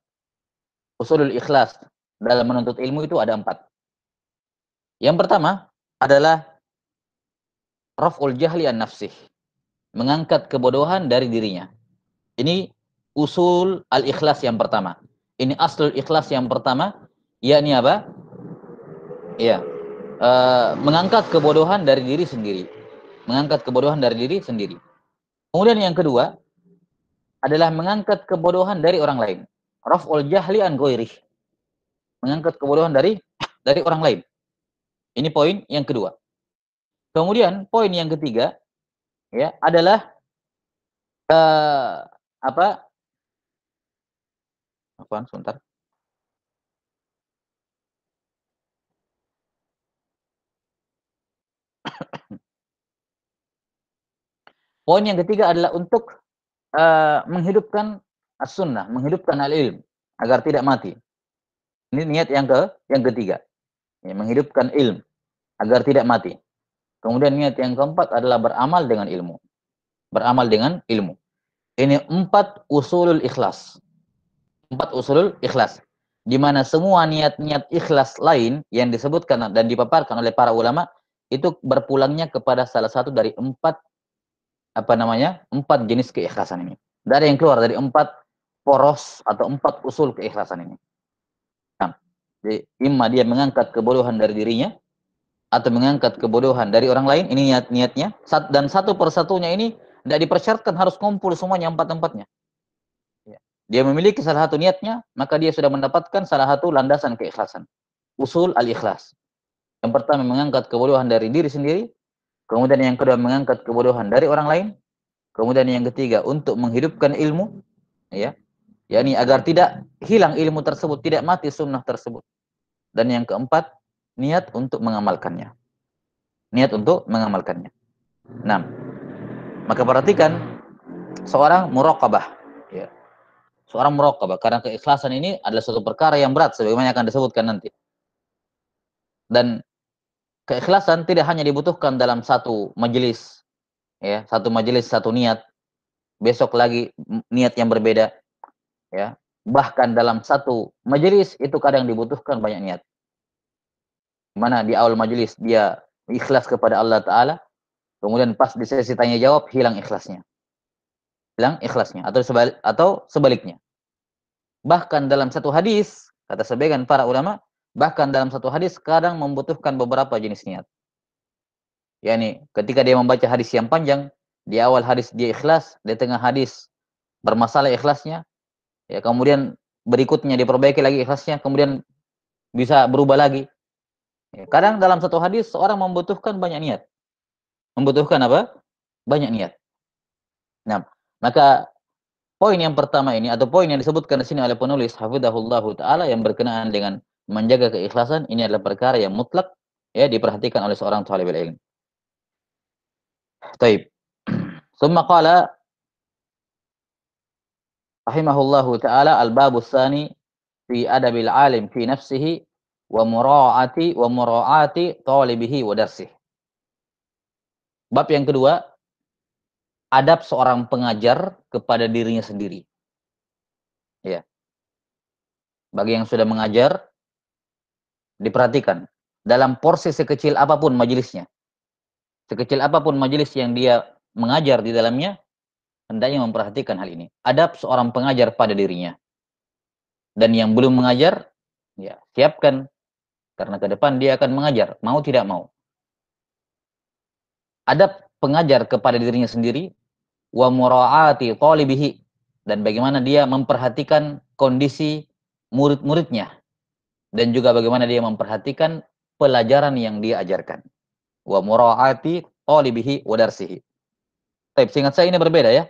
usulul ikhlas dalam menuntut ilmu itu ada empat yang pertama adalah raf'ul jahli an nafsih. Mengangkat kebodohan dari dirinya. Ini usul al-ikhlas yang pertama. Ini aslul ikhlas yang pertama, yakni apa? Iya. Uh, mengangkat kebodohan dari diri sendiri. Mengangkat kebodohan dari diri sendiri. Kemudian yang kedua adalah mengangkat kebodohan dari orang lain. Raf'ul jahli an ghairih. Mengangkat kebodohan dari dari orang lain. Ini poin yang kedua. Kemudian poin yang ketiga ya adalah uh, apa? Apaan sebentar. [COUGHS] Poin yang ketiga adalah untuk uh, menghidupkan as-sunnah, menghidupkan al-ilm agar tidak mati. Ini niat yang ke yang ketiga. Ya, menghidupkan ilm agar tidak mati. Kemudian niat yang keempat adalah beramal dengan ilmu. Beramal dengan ilmu. Ini empat usulul ikhlas. Empat usulul ikhlas. Di mana semua niat-niat ikhlas lain yang disebutkan dan dipaparkan oleh para ulama itu berpulangnya kepada salah satu dari empat apa namanya empat jenis keikhlasan ini. dari yang keluar dari empat poros atau empat usul keikhlasan ini. Nah, jadi, imma dia mengangkat kebodohan dari dirinya atau mengangkat kebodohan dari orang lain ini niat niatnya dan satu persatunya ini tidak dipersyaratkan harus kumpul semuanya empat empatnya ya. dia memiliki salah satu niatnya maka dia sudah mendapatkan salah satu landasan keikhlasan usul al ikhlas yang pertama mengangkat kebodohan dari diri sendiri kemudian yang kedua mengangkat kebodohan dari orang lain kemudian yang ketiga untuk menghidupkan ilmu ya yakni agar tidak hilang ilmu tersebut tidak mati sunnah tersebut dan yang keempat niat untuk mengamalkannya. Niat untuk mengamalkannya. 6. Maka perhatikan seorang muraqabah ya. Seorang muraqabah karena keikhlasan ini adalah suatu perkara yang berat sebagaimana akan disebutkan nanti. Dan keikhlasan tidak hanya dibutuhkan dalam satu majelis ya, satu majelis satu niat. Besok lagi niat yang berbeda ya. Bahkan dalam satu majelis itu kadang dibutuhkan banyak niat mana di awal majelis dia ikhlas kepada Allah Ta'ala, kemudian pas di sesi tanya jawab hilang ikhlasnya. Hilang ikhlasnya atau sebalik, atau sebaliknya. Bahkan dalam satu hadis, kata sebagian para ulama, bahkan dalam satu hadis kadang membutuhkan beberapa jenis niat. Yani ketika dia membaca hadis yang panjang, di awal hadis dia ikhlas, di tengah hadis bermasalah ikhlasnya, ya kemudian berikutnya diperbaiki lagi ikhlasnya, kemudian bisa berubah lagi, Ya, kadang dalam satu hadis seorang membutuhkan banyak niat. Membutuhkan apa? Banyak niat. Nah, maka poin yang pertama ini atau poin yang disebutkan di sini oleh penulis Hafidahullah taala yang berkenaan dengan menjaga keikhlasan ini adalah perkara yang mutlak ya diperhatikan oleh seorang thalibul ilm. Taib. Summa [CLEARS THROAT] qala rahimahullahu taala al-babu tsani fi adabil alim fi nafsihi wa mura'ati wa mura'ati talibihi wa darsih. Bab yang kedua, adab seorang pengajar kepada dirinya sendiri. Ya. Bagi yang sudah mengajar diperhatikan dalam porsi sekecil apapun majelisnya. Sekecil apapun majelis yang dia mengajar di dalamnya, hendaknya memperhatikan hal ini. Adab seorang pengajar pada dirinya. Dan yang belum mengajar, ya siapkan karena ke depan dia akan mengajar, mau tidak mau. Ada pengajar kepada dirinya sendiri, wa mura'ati talibihi, dan bagaimana dia memperhatikan kondisi murid-muridnya. Dan juga bagaimana dia memperhatikan pelajaran yang dia ajarkan. Wa mura'ati talibihi wa darsihi. Tapi singkat saya ini berbeda ya.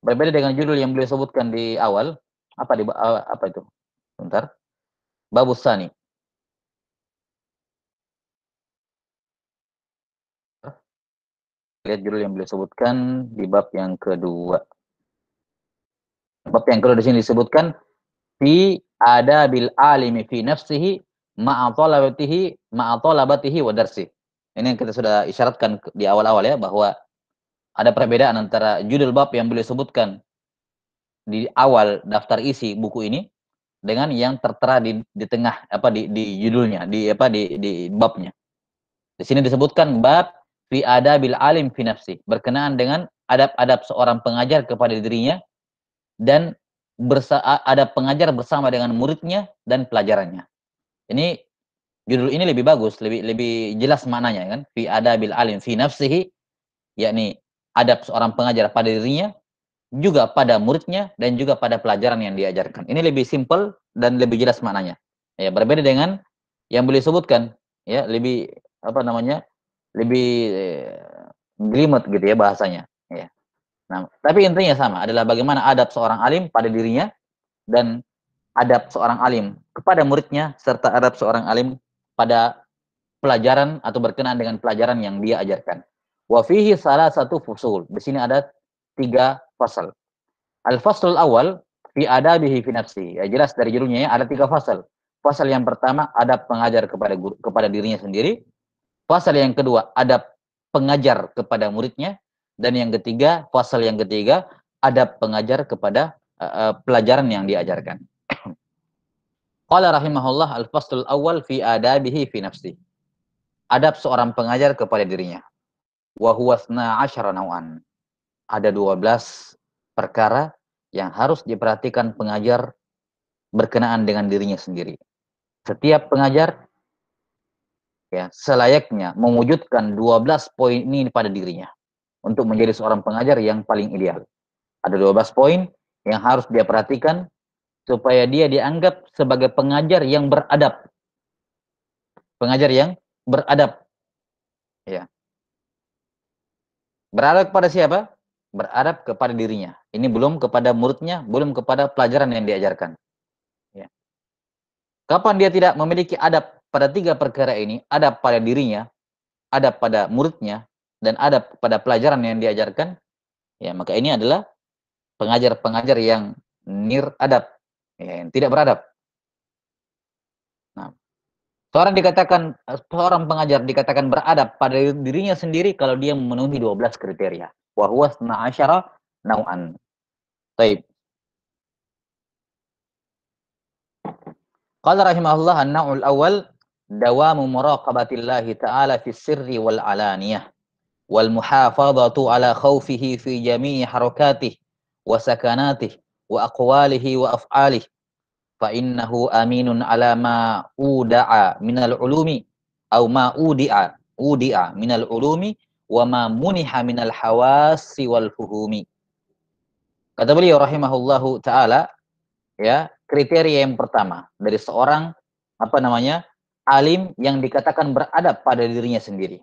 Berbeda dengan judul yang beliau sebutkan di awal. Apa di apa itu? Sebentar, Babus Sani. lihat judul yang beliau sebutkan di bab yang kedua. Bab yang kedua di sini disebutkan fi ada bil alimi fi nafsihi ma'atolabatihi ma'atolabatihi wadarsi. Ini yang kita sudah isyaratkan di awal-awal ya bahwa ada perbedaan antara judul bab yang beliau sebutkan di awal daftar isi buku ini dengan yang tertera di, di tengah apa di, di judulnya di apa di, di babnya. Di sini disebutkan bab fi adabil alim fi nafsi berkenaan dengan adab-adab seorang pengajar kepada dirinya dan ada pengajar bersama dengan muridnya dan pelajarannya. Ini judul ini lebih bagus, lebih lebih jelas maknanya kan fi adabil alim fi nafsihi yakni adab seorang pengajar pada dirinya juga pada muridnya dan juga pada pelajaran yang diajarkan. Ini lebih simpel dan lebih jelas maknanya. Ya, berbeda dengan yang boleh sebutkan ya lebih apa namanya lebih eh, glimet gitu ya bahasanya ya nah tapi intinya sama adalah bagaimana adab seorang alim pada dirinya dan adab seorang alim kepada muridnya serta adab seorang alim pada pelajaran atau berkenaan dengan pelajaran yang dia ajarkan wafihi salah satu fusul di sini ada tiga fasal al fasal awal fi adabihi fi nafsi ya jelas dari judulnya ya ada tiga fasal fasal yang pertama adab pengajar kepada guru, kepada dirinya sendiri Pasal yang kedua ada pengajar kepada muridnya dan yang ketiga pasal yang ketiga ada pengajar kepada uh, pelajaran yang diajarkan. [CLEARS THROAT] Qala rahimahullah al-faslul awal fi adabihi fi nafsi. Adab seorang pengajar kepada dirinya. Wa huwa asyara naw'an. Ada 12 perkara yang harus diperhatikan pengajar berkenaan dengan dirinya sendiri. Setiap pengajar ya selayaknya mewujudkan 12 poin ini pada dirinya untuk menjadi seorang pengajar yang paling ideal. Ada 12 poin yang harus dia perhatikan supaya dia dianggap sebagai pengajar yang beradab. Pengajar yang beradab. Ya. Beradab kepada siapa? Beradab kepada dirinya. Ini belum kepada muridnya, belum kepada pelajaran yang diajarkan. Ya. Kapan dia tidak memiliki adab pada tiga perkara ini ada pada dirinya, ada pada muridnya, dan ada pada pelajaran yang diajarkan, ya maka ini adalah pengajar-pengajar yang nir adab, ya, yang tidak beradab. Nah, seorang dikatakan seorang pengajar dikatakan beradab pada dirinya sendiri kalau dia memenuhi 12 kriteria. huwa asyara nau'an. Baik. Qala rahimahullah an naul awal dawamu muraqabatillahi ta'ala fi sirri wal alaniyah wal muhafadatu ala khawfihi fi jami'i harakatih wa sakanatih wa aqwalihi wa af'alih fa innahu aminun ala ma uda'a minal ulumi au ma udi'a udi'a minal ulumi wa ma muniha minal hawasi wal fuhumi kata beliau rahimahullahu taala ya kriteria yang pertama dari seorang apa namanya alim yang dikatakan beradab pada dirinya sendiri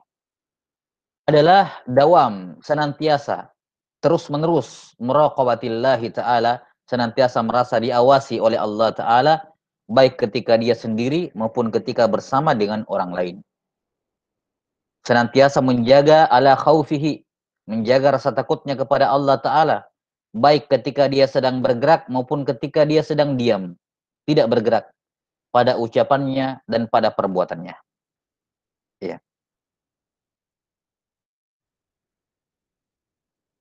adalah dawam senantiasa terus menerus muraqabatillahi taala senantiasa merasa diawasi oleh Allah taala baik ketika dia sendiri maupun ketika bersama dengan orang lain senantiasa menjaga ala khaufihi menjaga rasa takutnya kepada Allah taala baik ketika dia sedang bergerak maupun ketika dia sedang diam tidak bergerak pada ucapannya dan pada perbuatannya. Ya.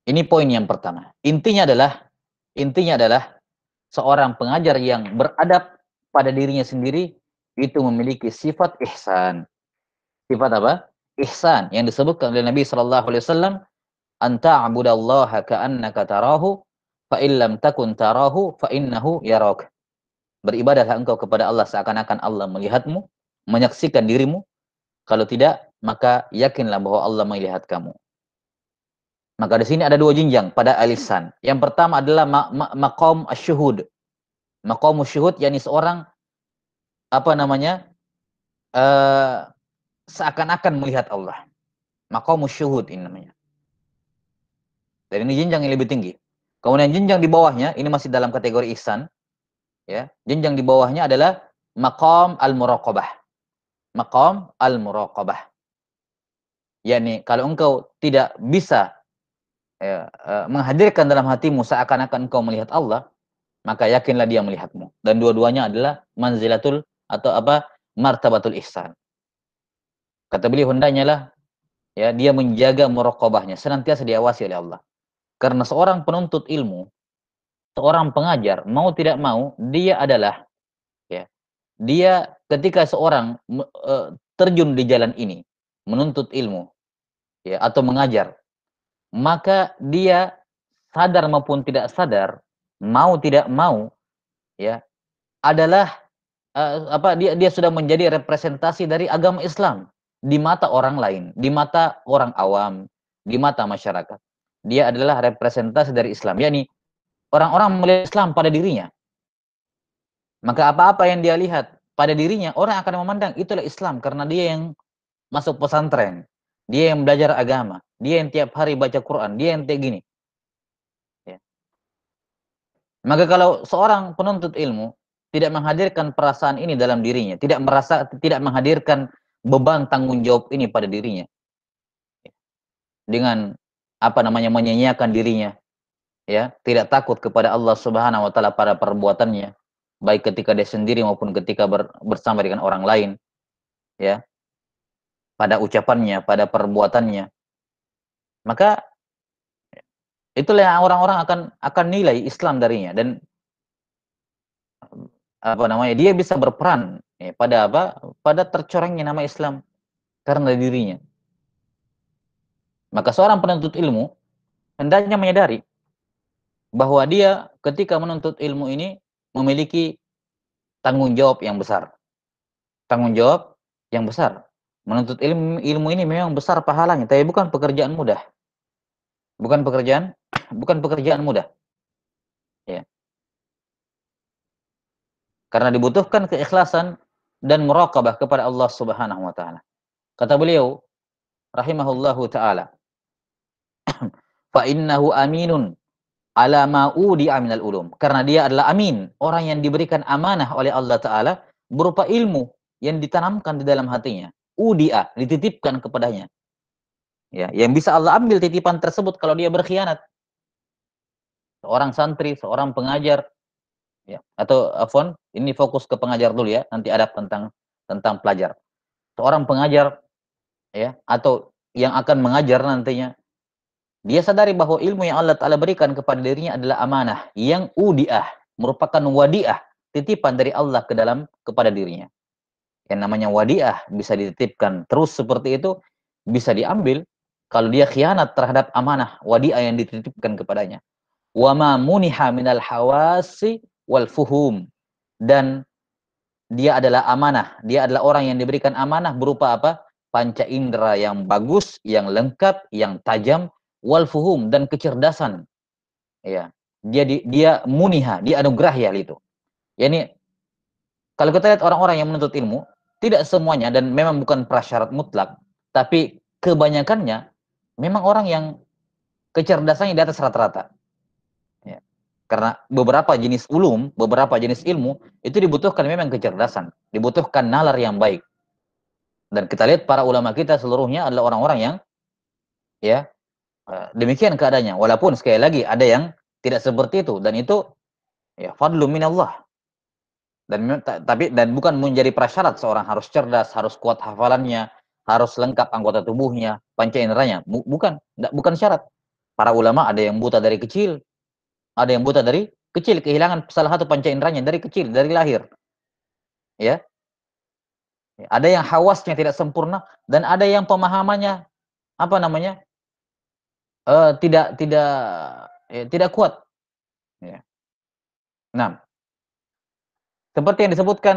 Ini poin yang pertama. Intinya adalah intinya adalah seorang pengajar yang beradab pada dirinya sendiri itu memiliki sifat ihsan. Sifat apa? Ihsan yang disebutkan oleh Nabi Shallallahu alaihi wasallam, "Anta abudallaha ka'annaka tarahu, fa illam takun tarahu fa innahu yarak." beribadahlah engkau kepada Allah seakan-akan Allah melihatmu, menyaksikan dirimu. Kalau tidak, maka yakinlah bahwa Allah melihat kamu. Maka di sini ada dua jenjang pada alisan. Yang pertama adalah makom ma makom asyuhud. Maqam yakni seorang apa namanya? Uh, seakan-akan melihat Allah. makom asyuhud ini namanya. Dan ini jenjang yang lebih tinggi. Kemudian jenjang di bawahnya ini masih dalam kategori ihsan, ya jenjang di bawahnya adalah maqam al-muraqabah maqam al-muraqabah yakni kalau engkau tidak bisa ya, e, menghadirkan dalam hatimu seakan-akan engkau melihat Allah maka yakinlah dia melihatmu dan dua-duanya adalah manzilatul atau apa martabatul ihsan kata beliau hendaknya lah ya dia menjaga muraqabahnya senantiasa diawasi oleh Allah karena seorang penuntut ilmu seorang pengajar mau tidak mau dia adalah ya dia ketika seorang uh, terjun di jalan ini menuntut ilmu ya atau mengajar maka dia sadar maupun tidak sadar mau tidak mau ya adalah uh, apa dia dia sudah menjadi representasi dari agama Islam di mata orang lain di mata orang awam di mata masyarakat dia adalah representasi dari Islam yakni orang-orang melihat Islam pada dirinya, maka apa-apa yang dia lihat pada dirinya, orang akan memandang itulah Islam karena dia yang masuk pesantren, dia yang belajar agama, dia yang tiap hari baca Quran, dia yang kayak gini. Ya. Maka kalau seorang penuntut ilmu tidak menghadirkan perasaan ini dalam dirinya, tidak merasa, tidak menghadirkan beban tanggung jawab ini pada dirinya, dengan apa namanya menyanyiakan dirinya, ya tidak takut kepada Allah Subhanahu wa taala pada perbuatannya baik ketika dia sendiri maupun ketika ber, bersama dengan orang lain ya pada ucapannya pada perbuatannya maka itulah yang orang-orang akan akan nilai Islam darinya dan apa namanya dia bisa berperan ya, pada apa pada tercorengnya nama Islam karena dirinya maka seorang penuntut ilmu hendaknya menyadari bahwa dia ketika menuntut ilmu ini memiliki tanggung jawab yang besar. Tanggung jawab yang besar. Menuntut ilmu ilmu ini memang besar pahalanya, tapi bukan pekerjaan mudah. Bukan pekerjaan, bukan pekerjaan mudah. Ya. Karena dibutuhkan keikhlasan dan muraqabah kepada Allah Subhanahu wa taala. Kata beliau rahimahullahu taala, [CLEARS THROAT] "Fa innahu aminun ala Amin aminal ulum. Karena dia adalah amin, orang yang diberikan amanah oleh Allah Ta'ala berupa ilmu yang ditanamkan di dalam hatinya. Udia, dititipkan kepadanya. Ya, yang bisa Allah ambil titipan tersebut kalau dia berkhianat. Seorang santri, seorang pengajar, ya, atau Afon, ini fokus ke pengajar dulu ya, nanti ada tentang tentang pelajar. Seorang pengajar, ya, atau yang akan mengajar nantinya, dia sadari bahwa ilmu yang Allah Ta'ala berikan kepada dirinya adalah amanah yang udiah, merupakan wadiah, titipan dari Allah ke dalam kepada dirinya. Yang namanya wadiah bisa dititipkan terus seperti itu, bisa diambil kalau dia khianat terhadap amanah wadiah yang dititipkan kepadanya. Wama muniha minal hawasi wal fuhum. Dan dia adalah amanah, dia adalah orang yang diberikan amanah berupa apa? Panca indera yang bagus, yang lengkap, yang tajam, wal fuhum dan kecerdasan ya dia dia muniha dia anugerah ya itu yakni kalau kita lihat orang-orang yang menuntut ilmu tidak semuanya dan memang bukan prasyarat mutlak tapi kebanyakannya memang orang yang kecerdasannya di atas rata-rata ya. karena beberapa jenis ulum beberapa jenis ilmu itu dibutuhkan memang kecerdasan dibutuhkan nalar yang baik dan kita lihat para ulama kita seluruhnya adalah orang-orang yang ya Eh, demikian keadaannya. Walaupun sekali lagi ada yang tidak seperti itu dan itu ya fadlu minallah. Dan tapi dan bukan menjadi prasyarat seorang harus cerdas, harus kuat hafalannya, harus lengkap anggota tubuhnya, panca inderanya. Bukan, bukan syarat. Para ulama ada yang buta dari kecil, ada yang buta dari kecil kehilangan salah satu panca inderanya dari kecil, dari lahir. Ya. Ada yang hawasnya tidak sempurna dan ada yang pemahamannya apa namanya? uh, tidak tidak ya, tidak kuat. Ya. Nah, seperti yang disebutkan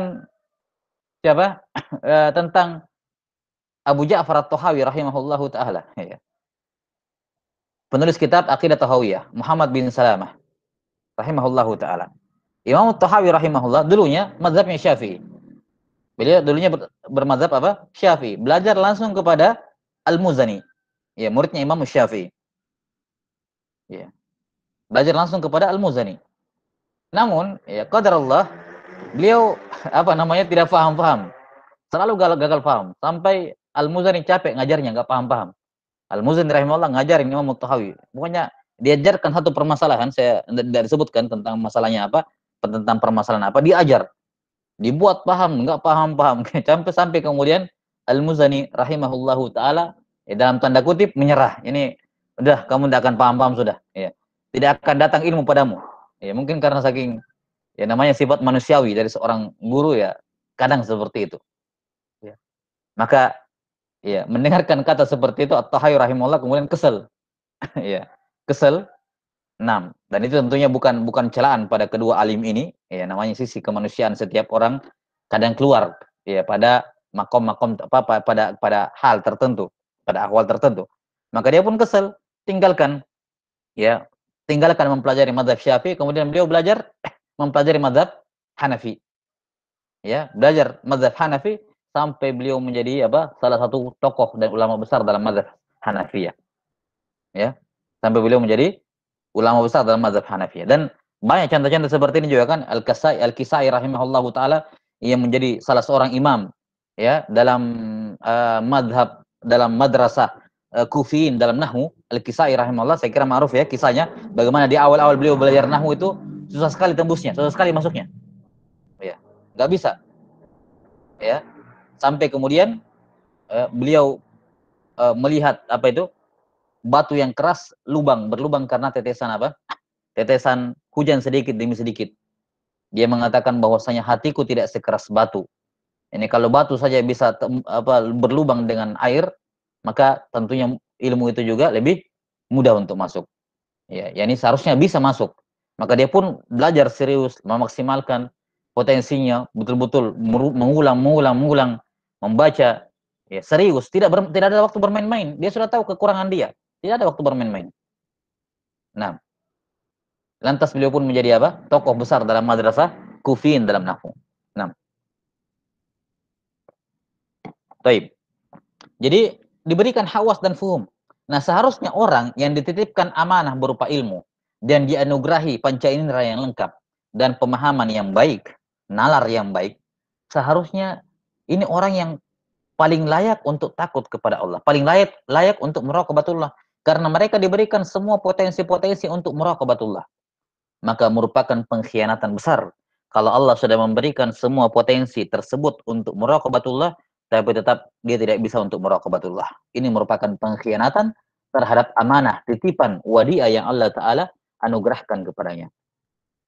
siapa [CLEARS THROAT] eh, tentang Abu Ja'far At-Tahawi rahimahullahu taala. Ya. Penulis kitab Aqidah Tahawiyah, Muhammad bin Salamah rahimahullahu taala. Imam Tahawi rahimahullah dulunya mazhabnya Syafi'i. Beliau dulunya bermazhab apa? Syafi'i. Belajar langsung kepada Al-Muzani. Ya, muridnya Imam Syafi'i. Ya. Belajar langsung kepada Al-Muzani. Namun, ya qadar Allah, beliau apa namanya tidak paham-paham. Selalu gagal, gagal paham sampai Al-Muzani capek ngajarnya, nggak paham-paham. Al-Muzani rahimahullah ngajarin Imam Mutahawi. pokoknya diajarkan satu permasalahan, saya tidak disebutkan tentang masalahnya apa, tentang permasalahan apa, diajar. Dibuat paham, nggak paham-paham. [LAUGHS] Sampai sampai kemudian Al-Muzani rahimahullahu taala ya dalam tanda kutip menyerah. Ini Udah, kamu tidak akan paham-paham sudah. Ya. Tidak akan datang ilmu padamu. Ya, mungkin karena saking ya namanya sifat manusiawi dari seorang guru ya kadang seperti itu. Ya. Maka ya mendengarkan kata seperti itu atau hayy rahimullah kemudian kesel. [LAUGHS] ya, kesel. Enam. Dan itu tentunya bukan bukan celaan pada kedua alim ini, ya namanya sisi kemanusiaan setiap orang kadang keluar ya pada makom-makom apa pada pada hal tertentu, pada awal tertentu. Maka dia pun kesel tinggalkan ya tinggalkan mempelajari madhab syafi'i kemudian beliau belajar eh, mempelajari madhab hanafi ya belajar madhab hanafi sampai beliau menjadi apa salah satu tokoh dan ulama besar dalam madhab Hanafi, ya ya, sampai beliau menjadi ulama besar dalam madhab ya. dan banyak contoh-contoh seperti ini juga kan al kisai al-kisai rahimahullah taala yang menjadi salah seorang imam ya dalam uh, madhab dalam madrasah uh, eh, Kufiin dalam Nahu, Al-Kisai rahimahullah, saya kira ma'ruf ya kisahnya, bagaimana di awal-awal beliau belajar Nahu itu susah sekali tembusnya, susah sekali masuknya. Ya, nggak bisa. Ya, sampai kemudian uh, beliau uh, melihat apa itu batu yang keras lubang berlubang karena tetesan apa tetesan hujan sedikit demi sedikit dia mengatakan bahwasanya hatiku tidak sekeras batu ini kalau batu saja bisa apa berlubang dengan air maka tentunya ilmu itu juga lebih mudah untuk masuk. Ya, ini seharusnya bisa masuk. Maka dia pun belajar serius, memaksimalkan potensinya, betul-betul mengulang, mengulang, mengulang, membaca ya, serius, tidak ber, tidak ada waktu bermain-main. Dia sudah tahu kekurangan dia, tidak ada waktu bermain-main. Nah, lantas beliau pun menjadi apa? Tokoh besar dalam madrasah, kufin dalam nahu. Nah. Taib. Jadi diberikan hawas dan fuhum. Nah, seharusnya orang yang dititipkan amanah berupa ilmu dan dianugerahi panca indera yang lengkap dan pemahaman yang baik, nalar yang baik, seharusnya ini orang yang paling layak untuk takut kepada Allah, paling layak layak untuk muraqabatullah karena mereka diberikan semua potensi-potensi untuk muraqabatullah. Maka merupakan pengkhianatan besar kalau Allah sudah memberikan semua potensi tersebut untuk muraqabatullah tapi tetap dia tidak bisa untuk merokok batullah. Ini merupakan pengkhianatan terhadap amanah, titipan, wadiah yang Allah Ta'ala anugerahkan kepadanya.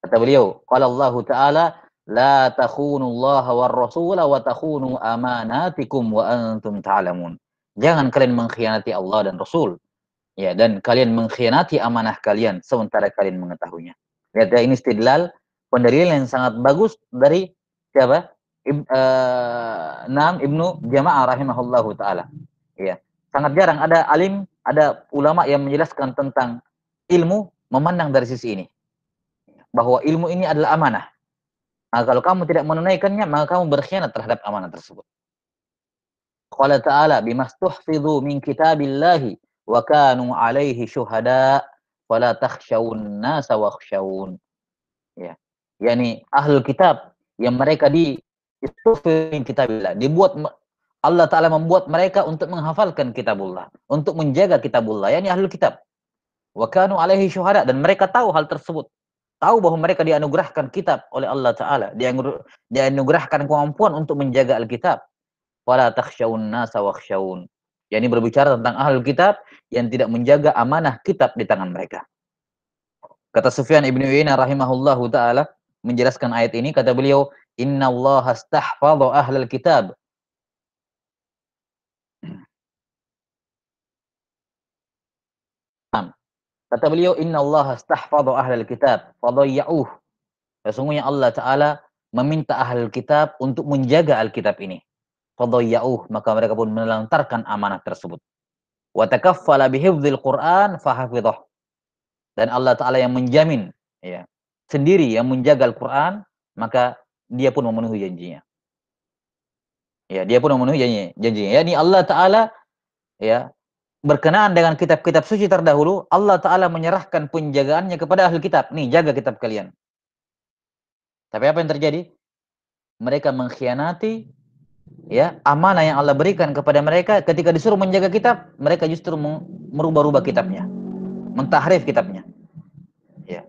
Kata beliau, Qala Allah Ta'ala, La takhunu Allah wa Rasul wa takhunu amanatikum wa antum taalamun'. Jangan kalian mengkhianati Allah dan Rasul. Ya, dan kalian mengkhianati amanah kalian sementara kalian mengetahuinya. Lihat ya, ini istidlal pendirian yang sangat bagus dari siapa? Ib, uh, eh, Nam Ibnu Jama'ah rahimahullahu taala. Iya. Sangat jarang ada alim, ada ulama yang menjelaskan tentang ilmu memandang dari sisi ini. Bahwa ilmu ini adalah amanah. Nah, kalau kamu tidak menunaikannya, maka kamu berkhianat terhadap amanah tersebut. Qala ta'ala bimastuhfidhu min kitabillahi wa kanu alaihi syuhada fala takhshawun nasa wakhshawun. Ya. Yani ahlul kitab yang mereka di itu yang kita bilang. Dibuat Allah Ta'ala membuat mereka untuk menghafalkan kitabullah. Untuk menjaga kitabullah. Yani ahlul kitab. Wa kanu alaihi syuhada. Dan mereka tahu hal tersebut. Tahu bahwa mereka dianugerahkan kitab oleh Allah Ta'ala. Dianugerahkan kemampuan untuk menjaga Alkitab. wala takhsyawun nasa wakhsyawun. Yani berbicara tentang ahlul kitab yang tidak menjaga amanah kitab di tangan mereka. Kata Sufyan Ibn Uyainah rahimahullahu ta'ala menjelaskan ayat ini, kata beliau, Inna Allah astahfadu ahlal kitab. Kata beliau, Inna Allah astahfadu ahlal kitab. Fadhayya'uh. Sesungguhnya Allah Ta'ala meminta ahlal kitab untuk menjaga Alkitab ini. Fadhayya'uh. Maka mereka pun menelantarkan amanah tersebut. Wa takaffala bihifzil Qur'an fahafidhah. Dan Allah Ta'ala yang menjamin ya, sendiri yang menjaga Al-Quran, maka dia pun memenuhi janjinya. Ya, dia pun memenuhi janjinya. janjinya. Yani Allah Ta'ala ya berkenaan dengan kitab-kitab suci terdahulu, Allah Ta'ala menyerahkan penjagaannya kepada ahli kitab. Nih, jaga kitab kalian. Tapi apa yang terjadi? Mereka mengkhianati ya amanah yang Allah berikan kepada mereka ketika disuruh menjaga kitab, mereka justru merubah-rubah kitabnya. Mentahrif kitabnya. Ya.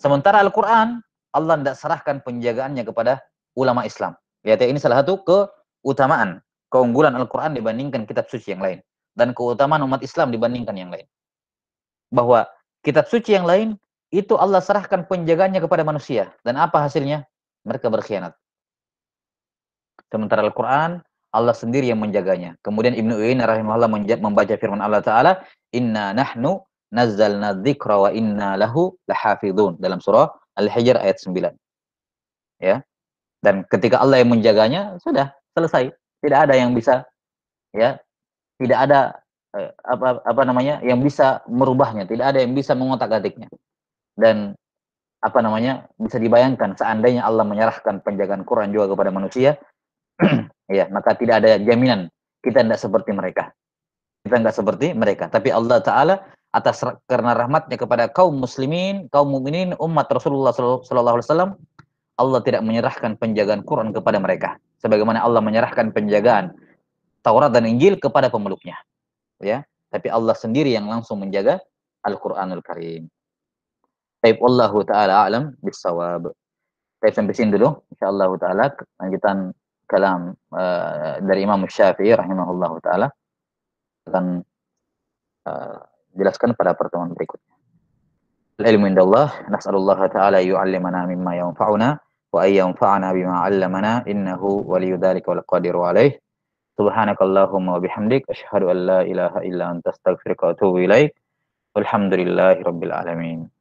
Sementara Al-Quran Allah tidak serahkan penjagaannya kepada ulama Islam. Lihat ya, ini salah satu keutamaan, keunggulan Al-Quran dibandingkan kitab suci yang lain. Dan keutamaan umat Islam dibandingkan yang lain. Bahwa kitab suci yang lain, itu Allah serahkan penjagaannya kepada manusia. Dan apa hasilnya? Mereka berkhianat. Sementara Al-Quran, Allah sendiri yang menjaganya. Kemudian Ibnu Uyainah rahimahullah membaca firman Allah Ta'ala, Inna nahnu nazzalna dzikra wa inna lahu lahafidhun. Dalam surah Al-Hijr ayat 9. Ya. Dan ketika Allah yang menjaganya, sudah selesai. Tidak ada yang bisa ya, tidak ada eh, apa apa namanya yang bisa merubahnya, tidak ada yang bisa mengotak-atiknya. Dan apa namanya? bisa dibayangkan seandainya Allah menyerahkan penjagaan Quran juga kepada manusia, [CLEARS THROAT] ya, maka tidak ada jaminan kita tidak seperti mereka. Kita tidak seperti mereka, tapi Allah Ta'ala atas karena rahmatnya kepada kaum muslimin, kaum mukminin, umat Rasulullah Sallallahu Alaihi Wasallam, Allah tidak menyerahkan penjagaan Quran kepada mereka, sebagaimana Allah menyerahkan penjagaan Taurat dan Injil kepada pemeluknya, ya. Tapi Allah sendiri yang langsung menjaga Al-Quranul Karim. Taib Allah Ta'ala alam bisawab. Taib sampai sini dulu. InsyaAllah Ta'ala lanjutan kalam uh, dari Imam Syafi'i rahimahullah Ta'ala. Akan uh, jelaskan pada pertemuan berikutnya. Ilmu Allah. nas'alullah ta'ala yu'allimana mimma yanfa'una wa ayyanfa'ana bima 'allamana innahu waliyyu dzalika wal qadiru 'alaih. Subhanakallahumma wa bihamdik asyhadu an la ilaha illa anta astaghfiruka wa atubu ilaik. Walhamdulillahirabbil alamin.